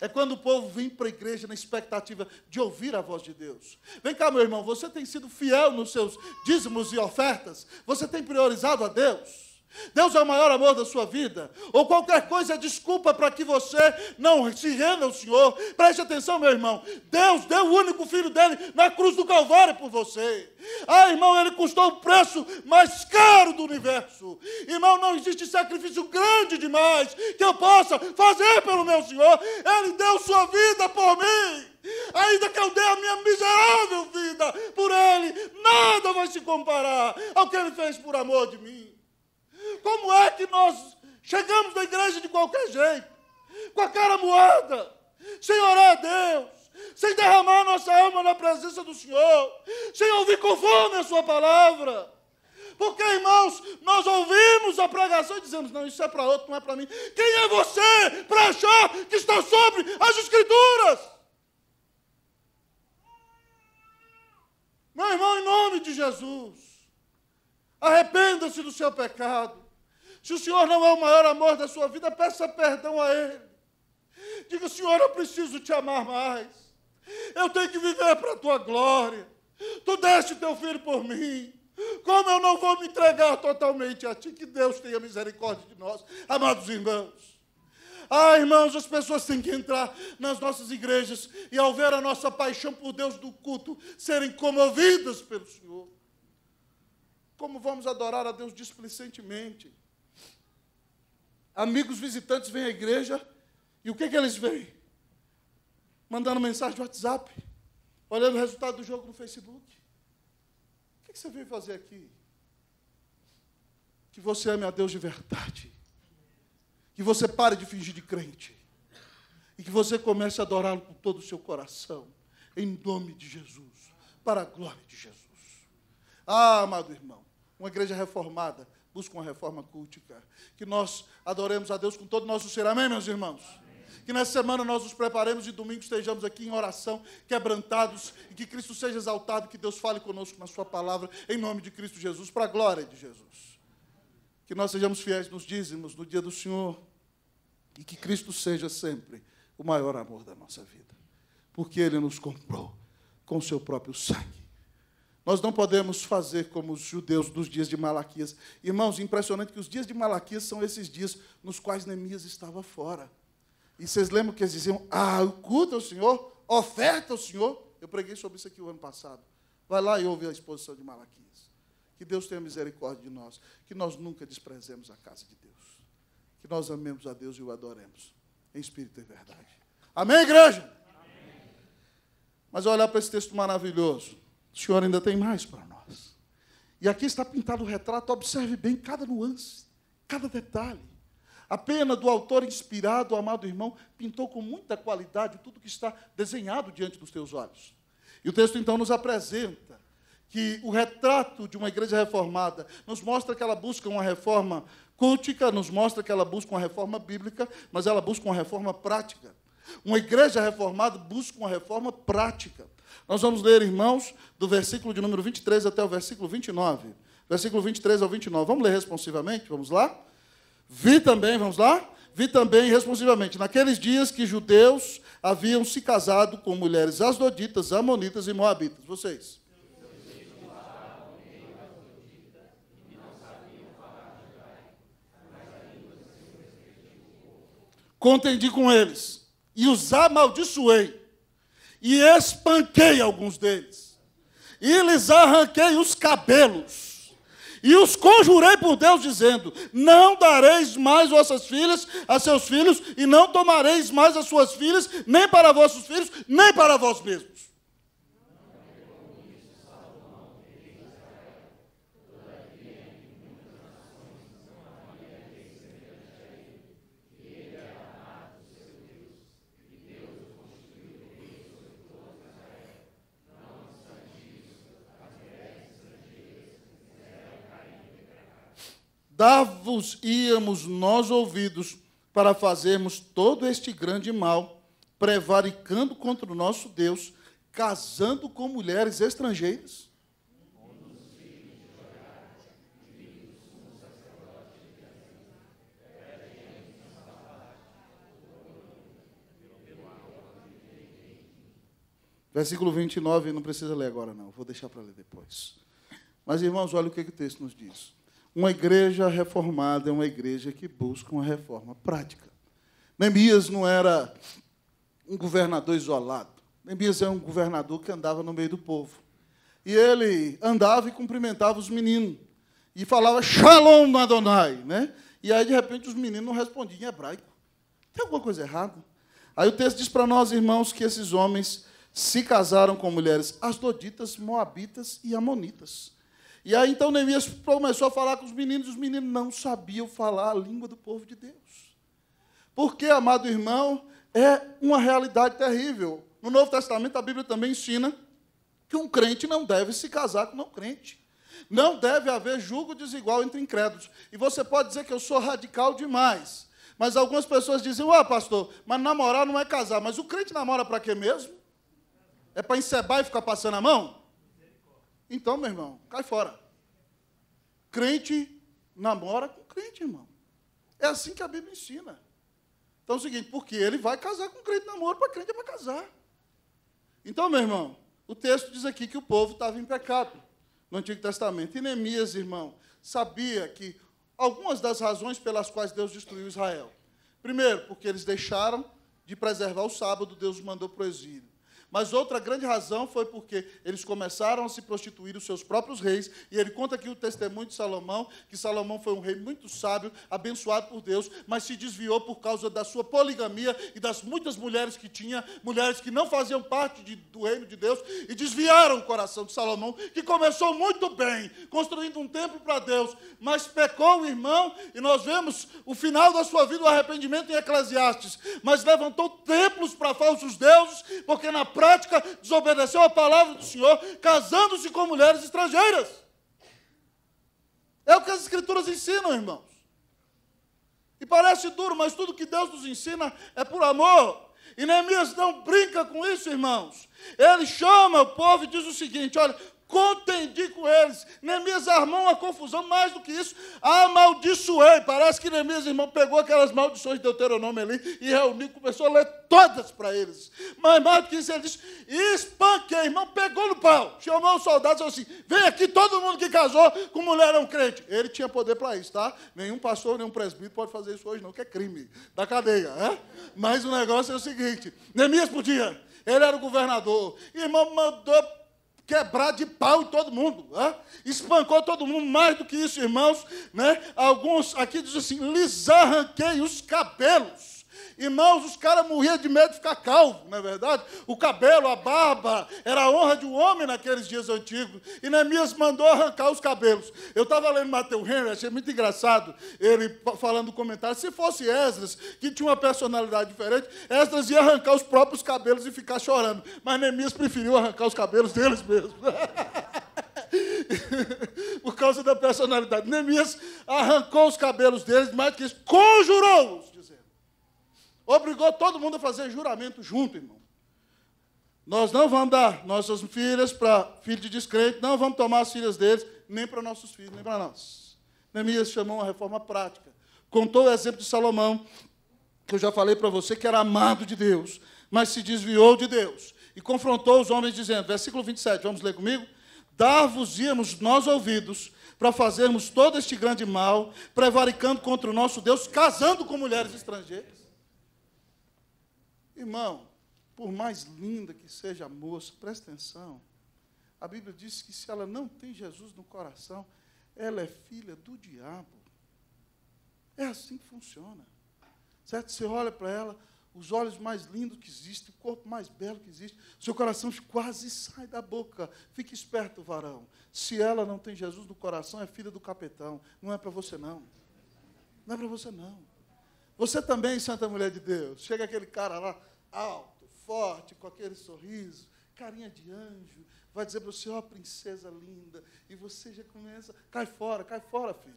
É quando o povo vem para a igreja na expectativa de ouvir a voz de Deus. Vem cá, meu irmão, você tem sido fiel nos seus dízimos e ofertas? Você tem priorizado a Deus? Deus é o maior amor da sua vida, ou qualquer coisa é desculpa para que você não se renda ao Senhor. Preste atenção, meu irmão. Deus deu o único filho dele na cruz do Calvário por você. Ah, irmão, ele custou o preço mais caro do universo. Irmão, não existe sacrifício grande demais que eu possa fazer pelo meu Senhor. Ele deu sua vida por mim. Ainda que eu dê a minha miserável vida por ele, nada vai se comparar ao que ele fez por amor de mim como é que nós chegamos na igreja de qualquer jeito, com a cara moada, sem orar a Deus, sem derramar nossa alma na presença do Senhor, sem ouvir conforme a Sua palavra. Porque, irmãos, nós ouvimos a pregação e dizemos: não, isso é para outro, não é para mim. Quem é você para achar que está sobre as Escrituras? Meu irmão, em nome de Jesus, arrependa-se do seu pecado. Se o Senhor não é o maior amor da sua vida, peça perdão a Ele. Diga, Senhor, eu preciso te amar mais. Eu tenho que viver para a tua glória. Tu deste teu filho por mim. Como eu não vou me entregar totalmente a ti? Que Deus tenha misericórdia de nós, amados irmãos. Ah, irmãos, as pessoas têm que entrar nas nossas igrejas e, ao ver a nossa paixão por Deus do culto, serem comovidas pelo Senhor. Como vamos adorar a Deus displicentemente? Amigos visitantes vêm à igreja e o que, é que eles veem? Mandando mensagem de WhatsApp, olhando o resultado do jogo no Facebook. O que, é que você veio fazer aqui? Que você ame a Deus de verdade. Que você pare de fingir de crente. E que você comece a adorá-lo com todo o seu coração. Em nome de Jesus. Para a glória de Jesus. Ah, amado irmão, uma igreja reformada buscam a reforma cultica. Que nós adoremos a Deus com todo o nosso ser. Amém, meus irmãos? Amém. Que nessa semana nós nos preparemos e domingo estejamos aqui em oração, quebrantados, e que Cristo seja exaltado, que Deus fale conosco na Sua palavra, em nome de Cristo Jesus, para a glória de Jesus. Que nós sejamos fiéis nos dízimos no dia do Senhor e que Cristo seja sempre o maior amor da nossa vida, porque Ele nos comprou com Seu próprio sangue nós não podemos fazer como os judeus dos dias de Malaquias. Irmãos, impressionante que os dias de Malaquias são esses dias nos quais Neemias estava fora. E vocês lembram que eles diziam: Ah, culto ao Senhor, oferta ao Senhor. Eu preguei sobre isso aqui o ano passado. Vai lá e ouve a exposição de Malaquias. Que Deus tenha misericórdia de nós. Que nós nunca desprezemos a casa de Deus. Que nós amemos a Deus e o adoremos. Em espírito e verdade. Amém, igreja? Amém. Mas olhar para esse texto maravilhoso. O Senhor ainda tem mais para nós. E aqui está pintado o retrato, observe bem cada nuance, cada detalhe. A pena do autor inspirado, amado irmão, pintou com muita qualidade tudo que está desenhado diante dos teus olhos. E o texto então nos apresenta que o retrato de uma igreja reformada nos mostra que ela busca uma reforma cultica, nos mostra que ela busca uma reforma bíblica, mas ela busca uma reforma prática. Uma igreja reformada busca uma reforma prática. Nós vamos ler, irmãos, do versículo de número 23 até o versículo 29. Versículo 23 ao 29. Vamos ler responsivamente? Vamos lá? Vi também, vamos lá? Vi também responsivamente. Naqueles dias que judeus haviam se casado com mulheres asdoditas, amonitas e moabitas. Vocês. Contendi com eles e os amaldiçoei e espanquei alguns deles, e lhes arranquei os cabelos. E os conjurei por Deus, dizendo: Não dareis mais vossas filhas a seus filhos, e não tomareis mais as suas filhas, nem para vossos filhos, nem para vós mesmos. dar-vos íamos nós ouvidos para fazermos todo este grande mal, prevaricando contra o nosso Deus, casando com mulheres estrangeiras? Versículo 29, não precisa ler agora, não, vou deixar para ler depois. Mas, irmãos, olha o que, que o texto nos diz. Uma igreja reformada é uma igreja que busca uma reforma prática. Neemias não era um governador isolado. Neemias é um governador que andava no meio do povo. E ele andava e cumprimentava os meninos. E falava Shalom Adonai. Né? E aí, de repente, os meninos não respondiam em hebraico. Tem alguma coisa errada? Aí o texto diz para nós, irmãos, que esses homens se casaram com mulheres asdoditas, moabitas e amonitas. E aí então Neemias começou a falar com os meninos, e os meninos não sabiam falar a língua do povo de Deus. Porque, amado irmão, é uma realidade terrível. No Novo Testamento, a Bíblia também ensina que um crente não deve se casar com não crente. Não deve haver julgo desigual entre incrédulos. E você pode dizer que eu sou radical demais. Mas algumas pessoas dizem, ué, pastor, mas namorar não é casar. Mas o crente namora para quê mesmo? É para encebar e ficar passando a mão? Então, meu irmão, cai fora. Crente namora com crente, irmão. É assim que a Bíblia ensina. Então é o seguinte, porque ele vai casar com crente namoro, para crente é para casar. Então, meu irmão, o texto diz aqui que o povo estava em pecado no Antigo Testamento. E Neemias, irmão, sabia que algumas das razões pelas quais Deus destruiu Israel. Primeiro, porque eles deixaram de preservar o sábado, Deus os mandou para o exílio. Mas outra grande razão foi porque eles começaram a se prostituir os seus próprios reis, e ele conta aqui o testemunho de Salomão, que Salomão foi um rei muito sábio, abençoado por Deus, mas se desviou por causa da sua poligamia e das muitas mulheres que tinha, mulheres que não faziam parte de, do reino de Deus, e desviaram o coração de Salomão, que começou muito bem, construindo um templo para Deus, mas pecou o irmão, e nós vemos o final da sua vida, o arrependimento em Eclesiastes, mas levantou templos para falsos deuses, porque na prática, desobedeceu a palavra do Senhor, casando-se com mulheres estrangeiras. É o que as Escrituras ensinam, irmãos. E parece duro, mas tudo que Deus nos ensina é por amor. E Neemias não brinca com isso, irmãos. Ele chama o povo e diz o seguinte: olha, contendi com eles. Neemias armou uma confusão, mais do que isso, amaldiçoei. Parece que Neemias, irmão, pegou aquelas maldições de Deuteronômio ali e reuniu, começou a ler todas para eles. Mas mais do que isso, ele disse: espanquei, irmão, pegou no pau. Chamou os soldados e disse assim: vem aqui todo mundo que casou com mulher é um crente. Ele tinha poder para isso, tá? Nenhum pastor, nenhum presbítero pode fazer isso hoje, não, que é crime da cadeia, é? Mas o negócio é o seguinte: Neemias podia. Ele era o governador. Irmão, mandou quebrar de pau em todo mundo. Né? Espancou todo mundo, mais do que isso, irmãos. Né? Alguns aqui dizem assim: lhes arranquei os cabelos. Irmãos, os caras morriam de medo de ficar calvo, não é verdade? O cabelo, a barba, era a honra de um homem naqueles dias antigos. E Neemias mandou arrancar os cabelos. Eu estava lendo Mateus Henry, achei muito engraçado ele falando o comentário. Se fosse Esdras, que tinha uma personalidade diferente, Esdras ia arrancar os próprios cabelos e ficar chorando. Mas Neemias preferiu arrancar os cabelos deles mesmo. por causa da personalidade. Neemias arrancou os cabelos deles, mas que conjurou-os Obrigou todo mundo a fazer juramento junto, irmão. Nós não vamos dar nossas filhas para filho de descrente, não vamos tomar as filhas deles, nem para nossos filhos, nem para nós. Neemias chamou uma reforma prática. Contou o exemplo de Salomão, que eu já falei para você que era amado de Deus, mas se desviou de Deus. E confrontou os homens, dizendo: versículo 27, vamos ler comigo? Dar-vos-íamos nós ouvidos para fazermos todo este grande mal, prevaricando contra o nosso Deus, casando com mulheres estrangeiras. Irmão, por mais linda que seja a moça, presta atenção. A Bíblia diz que se ela não tem Jesus no coração, ela é filha do diabo. É assim que funciona. Certo? Você olha para ela, os olhos mais lindos que existem, o corpo mais belo que existe, seu coração quase sai da boca. Fique esperto, varão. Se ela não tem Jesus no coração, é filha do capitão. Não é para você, não. Não é para você, não. Você também, Santa Mulher de Deus. Chega aquele cara lá, alto, forte, com aquele sorriso, carinha de anjo, vai dizer para você ó oh, princesa linda, e você já começa, cai fora, cai fora, filha.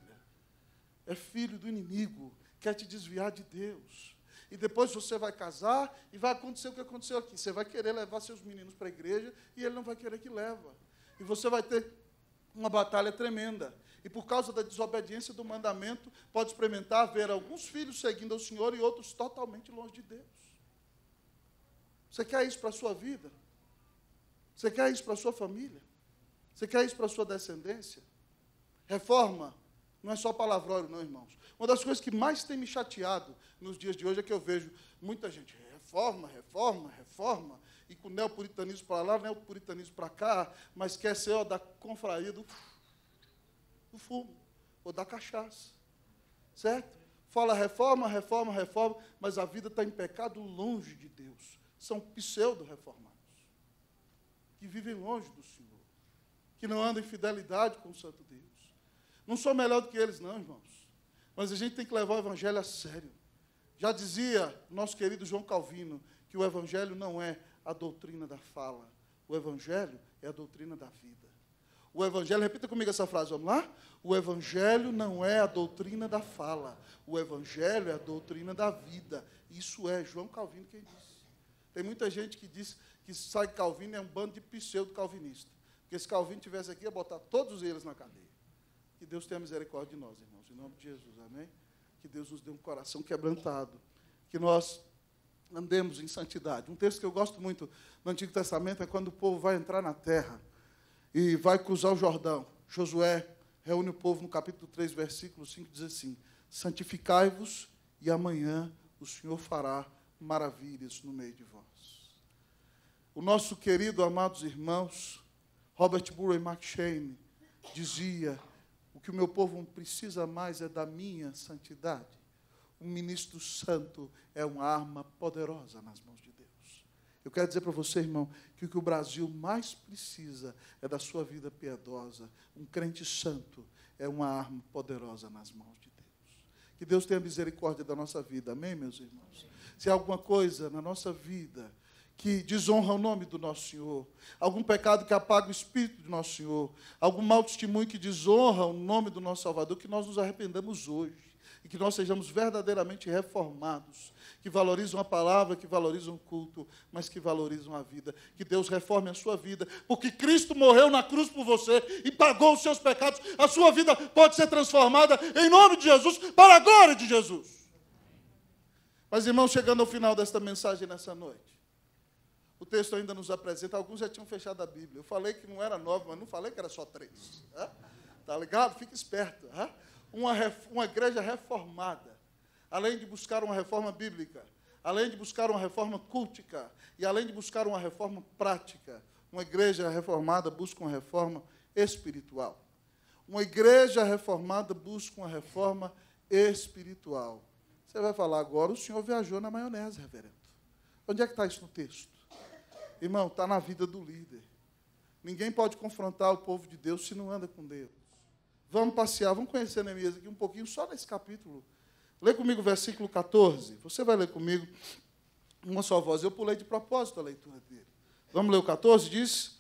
É filho do inimigo, quer te desviar de Deus. E depois você vai casar e vai acontecer o que aconteceu aqui. Você vai querer levar seus meninos para a igreja e ele não vai querer que leva. E você vai ter uma batalha tremenda. E por causa da desobediência do mandamento, pode experimentar ver alguns filhos seguindo ao Senhor e outros totalmente longe de Deus. Você quer isso para a sua vida? Você quer isso para a sua família? Você quer isso para a sua descendência? Reforma não é só palavrório, não, irmãos. Uma das coisas que mais tem me chateado nos dias de hoje é que eu vejo muita gente, reforma, reforma, reforma, e com neopuritanismo para lá, neopuritanismo para cá, mas quer ser ó, da confraria do, do fumo, ou da cachaça. Certo? Fala reforma, reforma, reforma, mas a vida está em pecado longe de Deus são pseudo-reformados, que vivem longe do Senhor, que não andam em fidelidade com o Santo Deus. Não sou melhor do que eles, não, irmãos. Mas a gente tem que levar o Evangelho a sério. Já dizia nosso querido João Calvino que o Evangelho não é a doutrina da fala, o Evangelho é a doutrina da vida. O Evangelho, repita comigo essa frase, vamos lá? O Evangelho não é a doutrina da fala, o Evangelho é a doutrina da vida. Isso é João Calvino quem disse. Tem muita gente que diz que sai Calvino é um bando de pseudo-calvinista. Porque se Calvino tivesse aqui, ia botar todos eles na cadeia. Que Deus tenha misericórdia de nós, irmãos. Em nome de Jesus, amém? Que Deus nos dê um coração quebrantado. Que nós andemos em santidade. Um texto que eu gosto muito no Antigo Testamento é quando o povo vai entrar na terra e vai cruzar o Jordão. Josué reúne o povo no capítulo 3, versículo 5, diz assim: Santificai-vos e amanhã o Senhor fará maravilhas no meio de vós. O nosso querido, amados irmãos, Robert Burrow McShane, dizia: O que o meu povo precisa mais é da minha santidade. Um ministro santo é uma arma poderosa nas mãos de Deus. Eu quero dizer para você, irmão, que o que o Brasil mais precisa é da sua vida piedosa. Um crente santo é uma arma poderosa nas mãos de Deus. Que Deus tenha misericórdia da nossa vida. Amém, meus irmãos? se há alguma coisa na nossa vida que desonra o nome do nosso Senhor, algum pecado que apaga o espírito do nosso Senhor, algum mau testemunho que desonra o nome do nosso Salvador, que nós nos arrependamos hoje e que nós sejamos verdadeiramente reformados, que valorizam a palavra, que valorizam o culto, mas que valorizam a vida. Que Deus reforme a sua vida, porque Cristo morreu na cruz por você e pagou os seus pecados. A sua vida pode ser transformada em nome de Jesus, para a glória de Jesus. Mas, irmãos, chegando ao final desta mensagem nessa noite, o texto ainda nos apresenta, alguns já tinham fechado a Bíblia. Eu falei que não era nove, mas não falei que era só três. Tá, tá ligado? Fica esperto. Uma, uma igreja reformada, além de buscar uma reforma bíblica, além de buscar uma reforma cultica e além de buscar uma reforma prática, uma igreja reformada busca uma reforma espiritual. Uma igreja reformada busca uma reforma espiritual. Você vai falar agora, o senhor viajou na maionese, reverendo. Onde é que está isso no texto? Irmão, está na vida do líder. Ninguém pode confrontar o povo de Deus se não anda com Deus. Vamos passear, vamos conhecer Neemias aqui um pouquinho, só nesse capítulo. Lê comigo o versículo 14. Você vai ler comigo uma só voz. Eu pulei de propósito a leitura dele. Vamos ler o 14? Diz: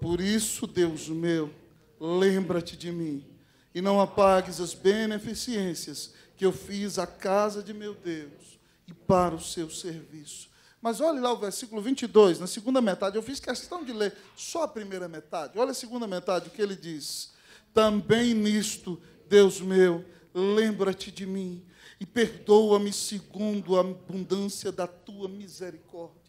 Por isso, Deus meu, lembra-te de mim e não apagues as beneficências que eu fiz a casa de meu Deus e para o seu serviço. Mas olhe lá o versículo 22, na segunda metade, eu fiz questão de ler só a primeira metade. Olha a segunda metade, o que ele diz: Também nisto, Deus meu, lembra-te de mim e perdoa-me segundo a abundância da tua misericórdia.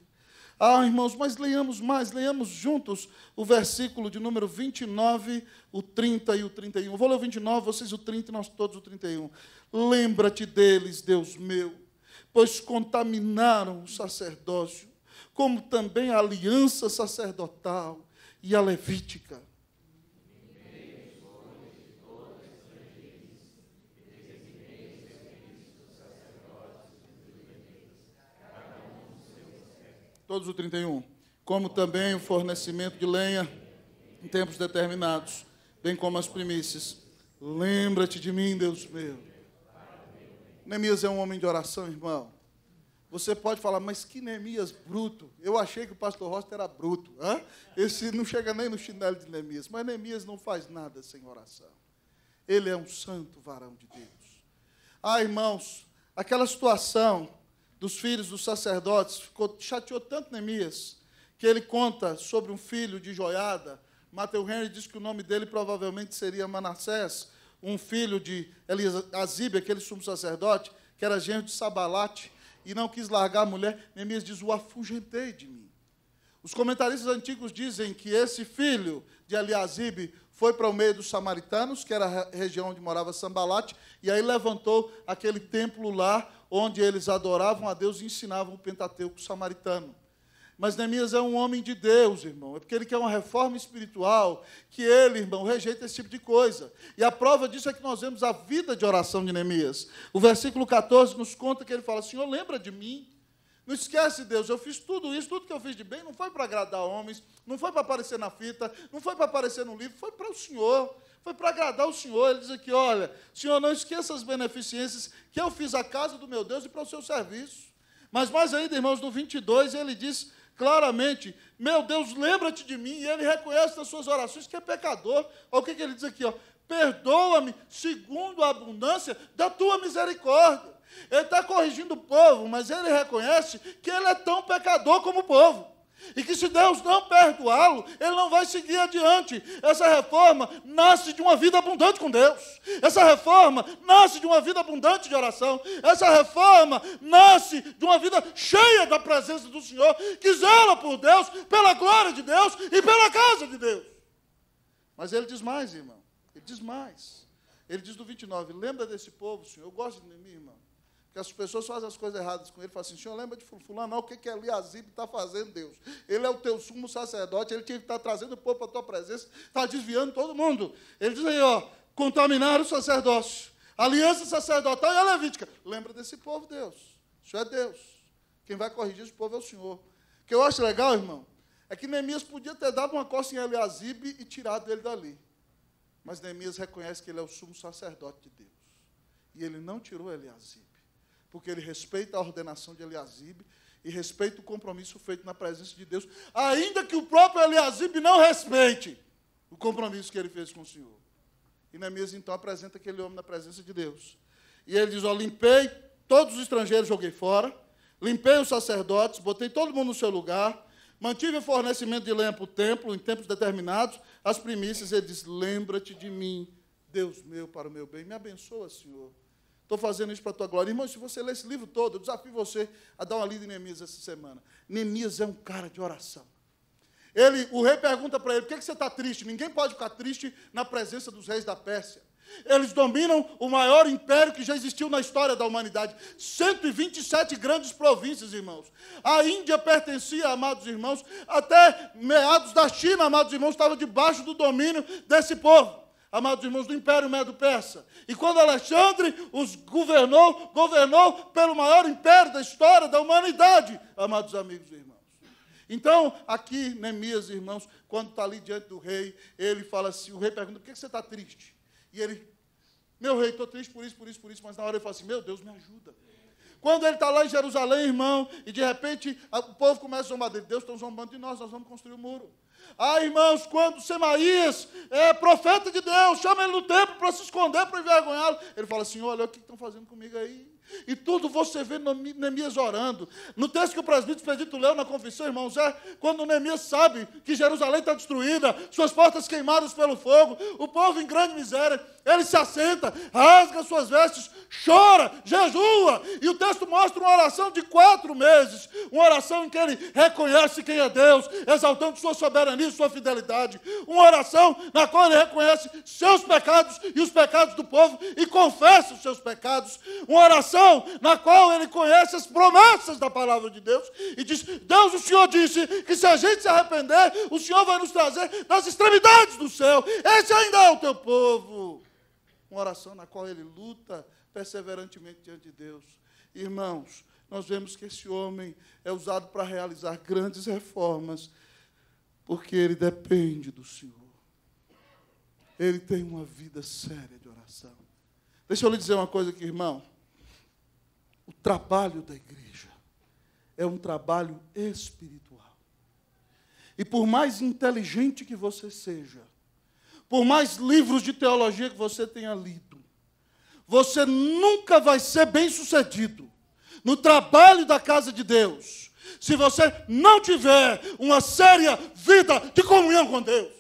Ah, irmãos, mas leiamos mais, leiamos juntos o versículo de número 29, o 30 e o 31. Vou ler o 29, vocês o 30 e nós todos o 31. Lembra-te deles, Deus meu, pois contaminaram o sacerdócio, como também a aliança sacerdotal e a levítica. Todos o 31. Como também o fornecimento de lenha em tempos determinados, bem como as primícias. Lembra-te de mim, Deus meu Neemias é um homem de oração, irmão. Você pode falar, mas que Neemias bruto. Eu achei que o pastor Rosto era bruto. Hã? Esse não chega nem no chinelo de Neemias. Mas Neemias não faz nada sem oração. Ele é um santo varão de Deus. Ah, irmãos, aquela situação dos filhos dos sacerdotes ficou, chateou tanto Neemias que ele conta sobre um filho de Joiada. Mateus Henry diz que o nome dele provavelmente seria Manassés um filho de Azíbia, aquele sumo sacerdote, que era genro de Sabalate, e não quis largar a mulher, Neemias diz: O afugentei de mim. Os comentaristas antigos dizem que esse filho de Eliazib foi para o meio dos samaritanos, que era a região onde morava Sambalate, e aí levantou aquele templo lá onde eles adoravam a Deus e ensinavam o Pentateuco samaritano. Mas Neemias é um homem de Deus, irmão. É porque ele quer uma reforma espiritual, que ele, irmão, rejeita esse tipo de coisa. E a prova disso é que nós vemos a vida de oração de Neemias. O versículo 14 nos conta que ele fala: Senhor, lembra de mim. Não esquece, Deus, eu fiz tudo isso, tudo que eu fiz de bem, não foi para agradar homens, não foi para aparecer na fita, não foi para aparecer no livro, foi para o Senhor, foi para agradar o Senhor. Ele diz aqui: olha, Senhor, não esqueça as beneficências que eu fiz à casa do meu Deus e para o seu serviço. Mas mais ainda, irmãos, no 22, ele diz: claramente, meu Deus, lembra-te de mim, e ele reconhece nas suas orações que é pecador. Olha o que, que ele diz aqui, ó, perdoa-me segundo a abundância da tua misericórdia. Ele está corrigindo o povo, mas ele reconhece que ele é tão pecador como o povo. E que se Deus não perdoá-lo, ele não vai seguir adiante. Essa reforma nasce de uma vida abundante com Deus. Essa reforma nasce de uma vida abundante de oração. Essa reforma nasce de uma vida cheia da presença do Senhor, que zela por Deus, pela glória de Deus e pela casa de Deus. Mas ele diz mais, irmão. Ele diz mais. Ele diz do 29, lembra desse povo, Senhor. Eu gosto de mim, irmão que as pessoas fazem as coisas erradas com ele, falam assim, senhor, lembra de fulano, o que, que Eliasib está fazendo, Deus? Ele é o teu sumo sacerdote, ele tinha que estar tá trazendo o povo para a tua presença, está desviando todo mundo. Ele diz aí, ó, contaminar o sacerdócio, aliança sacerdotal e a levítica. Lembra desse povo, Deus. Isso é Deus. Quem vai corrigir esse povo é o Senhor. O que eu acho legal, irmão, é que Neemias podia ter dado uma costa em Eliasib e tirado ele dali. Mas Neemias reconhece que ele é o sumo sacerdote de Deus. E ele não tirou Eliasib porque ele respeita a ordenação de Eliasib e respeita o compromisso feito na presença de Deus, ainda que o próprio Eliasib não respeite o compromisso que ele fez com o Senhor. E Neemias então apresenta aquele homem na presença de Deus. E ele diz: Ó, limpei todos os estrangeiros, joguei fora, limpei os sacerdotes, botei todo mundo no seu lugar, mantive o fornecimento de lenha para o templo em tempos determinados, as primícias. Ele diz: Lembra-te de mim, Deus meu, para o meu bem. Me abençoa, Senhor Estou fazendo isso para a tua glória. Irmãos, se você ler esse livro todo, eu desafio você a dar uma lida em Neemias essa semana. Neemias é um cara de oração. Ele, o rei pergunta para ele: por que, é que você está triste? Ninguém pode ficar triste na presença dos reis da Pérsia. Eles dominam o maior império que já existiu na história da humanidade. 127 grandes províncias, irmãos. A Índia pertencia, amados irmãos, até meados da China, amados irmãos, estava debaixo do domínio desse povo amados irmãos, do Império Medo-Persa. E quando Alexandre os governou, governou pelo maior império da história da humanidade, amados amigos e irmãos. Então, aqui, Neemias, irmãos, quando está ali diante do rei, ele fala assim: o rei pergunta, por que você está triste? E ele, meu rei, estou triste por isso, por isso, por isso, mas na hora ele fala assim: meu Deus, me ajuda. Quando ele está lá em Jerusalém, irmão, e de repente o povo começa a zombar dele: Deus, estão zombando de nós, nós vamos construir o um muro. Ah, irmãos, quando Semaías é profeta de Deus, chama ele no templo para se esconder, para envergonhá-lo. Ele fala assim: olha, o que estão fazendo comigo aí? E tudo você vê Neemias orando. No texto que o presbítero Pedrito leu na confissão, irmãos, é quando Neemias sabe que Jerusalém está destruída, suas portas queimadas pelo fogo, o povo em grande miséria, ele se assenta, rasga suas vestes, chora, jejua. E o texto mostra uma oração de quatro meses, uma oração em que ele reconhece quem é Deus, exaltando sua soberania e sua fidelidade. Uma oração na qual ele reconhece seus pecados e os pecados do povo e confessa os seus pecados. Uma oração na qual ele conhece as promessas da palavra de Deus e diz: Deus, o Senhor disse que se a gente se arrepender, o Senhor vai nos trazer das extremidades do céu. Esse ainda é o teu povo. Uma oração na qual ele luta perseverantemente diante de Deus. Irmãos, nós vemos que esse homem é usado para realizar grandes reformas, porque ele depende do Senhor. Ele tem uma vida séria de oração. Deixa eu lhe dizer uma coisa aqui, irmão trabalho da igreja é um trabalho espiritual. E por mais inteligente que você seja, por mais livros de teologia que você tenha lido, você nunca vai ser bem-sucedido no trabalho da casa de Deus se você não tiver uma séria vida de comunhão com Deus.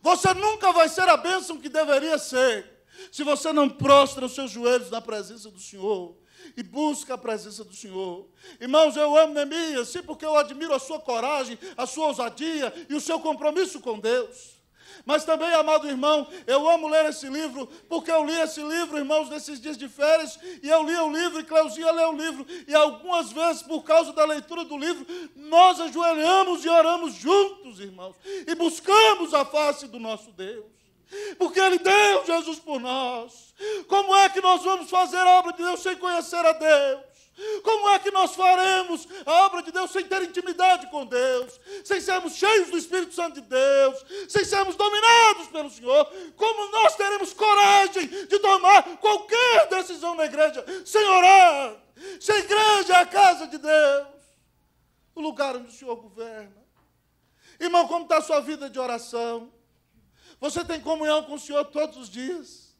Você nunca vai ser a bênção que deveria ser se você não prostra os seus joelhos na presença do Senhor e busca a presença do Senhor. Irmãos, eu amo Neemias, sim, porque eu admiro a sua coragem, a sua ousadia e o seu compromisso com Deus. Mas também, amado irmão, eu amo ler esse livro, porque eu li esse livro, irmãos, nesses dias de férias, e eu li o livro, e Cleuzinha leu o livro, e algumas vezes, por causa da leitura do livro, nós ajoelhamos e oramos juntos, irmãos, e buscamos a face do nosso Deus. Porque Ele deu Jesus por nós. Como é que nós vamos fazer a obra de Deus sem conhecer a Deus? Como é que nós faremos a obra de Deus sem ter intimidade com Deus, sem sermos cheios do Espírito Santo de Deus, sem sermos dominados pelo Senhor? Como nós teremos coragem de tomar qualquer decisão na igreja sem orar? Se a igreja é a casa de Deus, o lugar onde o Senhor governa. Irmão, como está a sua vida de oração? Você tem comunhão com o Senhor todos os dias.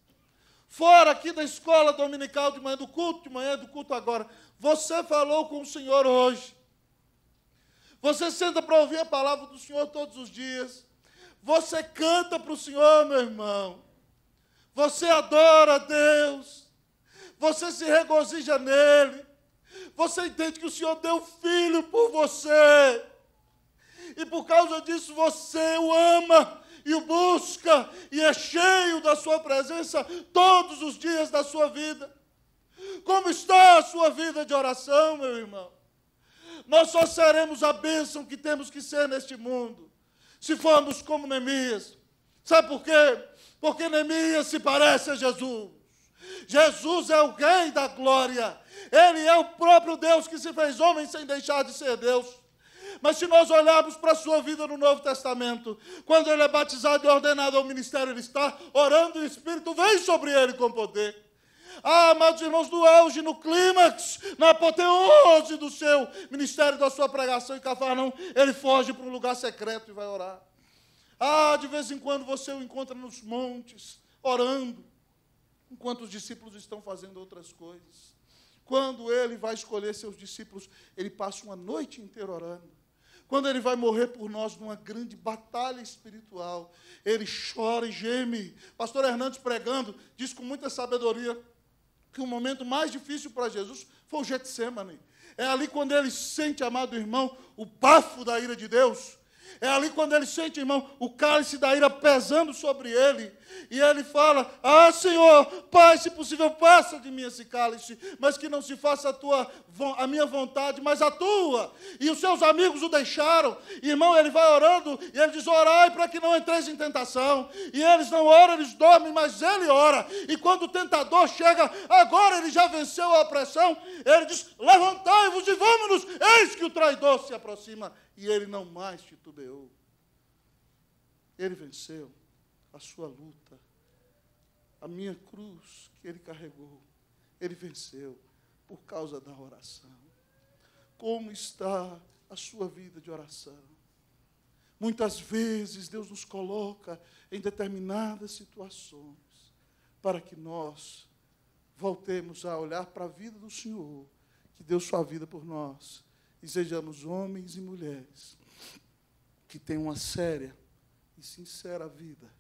Fora aqui da escola dominical de manhã, do culto de manhã, do culto agora. Você falou com o Senhor hoje. Você senta para ouvir a palavra do Senhor todos os dias. Você canta para o Senhor, meu irmão. Você adora a Deus. Você se regozija nele. Você entende que o Senhor deu filho por você. E por causa disso você o ama e o busca e é cheio da sua presença todos os dias da sua vida. Como está a sua vida de oração, meu irmão? Nós só seremos a bênção que temos que ser neste mundo, se formos como Neemias. Sabe por quê? Porque Neemias se parece a Jesus. Jesus é o rei da glória. Ele é o próprio Deus que se fez homem sem deixar de ser Deus. Mas se nós olharmos para a sua vida no Novo Testamento, quando ele é batizado e ordenado ao ministério, ele está orando e o Espírito vem sobre ele com poder. Ah, amados irmãos, no auge, no clímax, na apoteose do seu ministério, da sua pregação em Cafarnaum, ele foge para um lugar secreto e vai orar. Ah, de vez em quando você o encontra nos montes, orando, enquanto os discípulos estão fazendo outras coisas. Quando ele vai escolher seus discípulos, ele passa uma noite inteira orando. Quando ele vai morrer por nós numa grande batalha espiritual, ele chora e geme. Pastor Hernandes pregando, diz com muita sabedoria que o momento mais difícil para Jesus foi o Getsemane. É ali quando ele sente, amado irmão, o bafo da ira de Deus é ali quando ele sente, irmão, o cálice da ira pesando sobre ele. E ele fala: Ah, Senhor, Pai, se possível, passa de mim esse cálice, mas que não se faça a, tua, a minha vontade, mas a tua. E os seus amigos o deixaram. Irmão, ele vai orando e ele diz: Orai para que não entreis em tentação. E eles não oram, eles dormem, mas ele ora. E quando o tentador chega, agora ele já venceu a opressão, ele diz: Levantai-vos e vamos-nos, eis que o traidor se aproxima. E ele não mais titubeou. Ele venceu a sua luta, a minha cruz que ele carregou. Ele venceu por causa da oração. Como está a sua vida de oração? Muitas vezes Deus nos coloca em determinadas situações para que nós voltemos a olhar para a vida do Senhor, que deu sua vida por nós e sejamos homens e mulheres que têm uma séria e sincera vida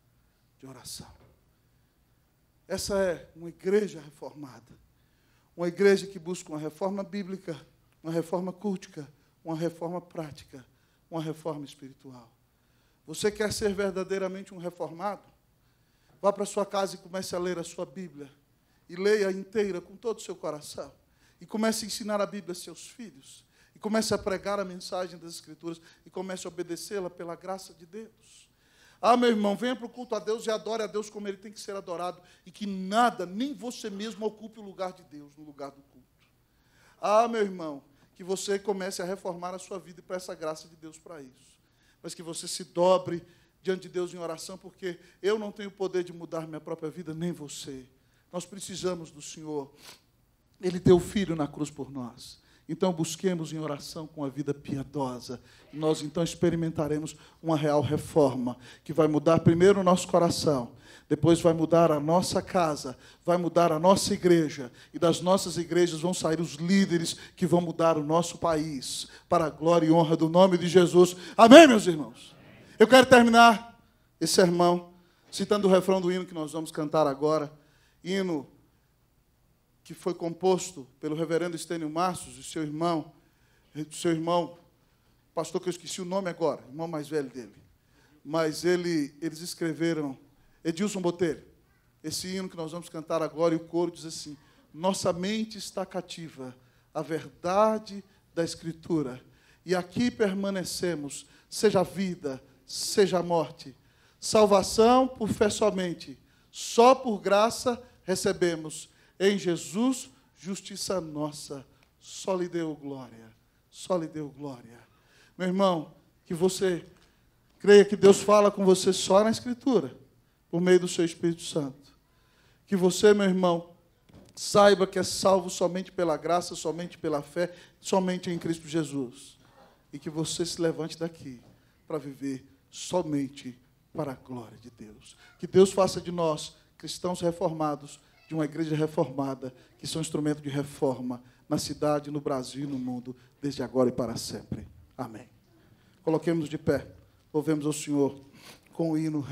de oração. Essa é uma igreja reformada, uma igreja que busca uma reforma bíblica, uma reforma cultica, uma reforma prática, uma reforma espiritual. Você quer ser verdadeiramente um reformado? Vá para sua casa e comece a ler a sua Bíblia e leia inteira com todo o seu coração e comece a ensinar a Bíblia a seus filhos comece a pregar a mensagem das Escrituras e comece a obedecê-la pela graça de Deus. Ah, meu irmão, venha para o culto a Deus e adore a Deus como ele tem que ser adorado, e que nada, nem você mesmo, ocupe o lugar de Deus no lugar do culto. Ah, meu irmão, que você comece a reformar a sua vida e peça a graça de Deus para isso. Mas que você se dobre diante de Deus em oração, porque eu não tenho o poder de mudar minha própria vida, nem você. Nós precisamos do Senhor. Ele deu o filho na cruz por nós. Então, busquemos em oração com a vida piedosa. Nós, então, experimentaremos uma real reforma que vai mudar primeiro o nosso coração, depois vai mudar a nossa casa, vai mudar a nossa igreja, e das nossas igrejas vão sair os líderes que vão mudar o nosso país, para a glória e honra do nome de Jesus. Amém, meus irmãos? Eu quero terminar esse sermão citando o refrão do hino que nós vamos cantar agora, hino que foi composto pelo reverendo Estênio Marços e seu irmão, seu irmão, pastor que eu esqueci o nome agora, irmão mais velho dele. Mas ele, eles escreveram, Edilson Botelho, esse hino que nós vamos cantar agora, e o coro diz assim: Nossa mente está cativa, a verdade da Escritura, e aqui permanecemos, seja a vida, seja a morte. Salvação por fé somente, só por graça recebemos em Jesus, justiça nossa, só lhe deu glória, só lhe deu glória. Meu irmão, que você creia que Deus fala com você só na Escritura, por meio do seu Espírito Santo. Que você, meu irmão, saiba que é salvo somente pela graça, somente pela fé, somente em Cristo Jesus. E que você se levante daqui para viver somente para a glória de Deus. Que Deus faça de nós cristãos reformados de uma igreja reformada, que são instrumento de reforma na cidade, no Brasil e no mundo, desde agora e para sempre. Amém. Coloquemos de pé, louvemos o Senhor com o hino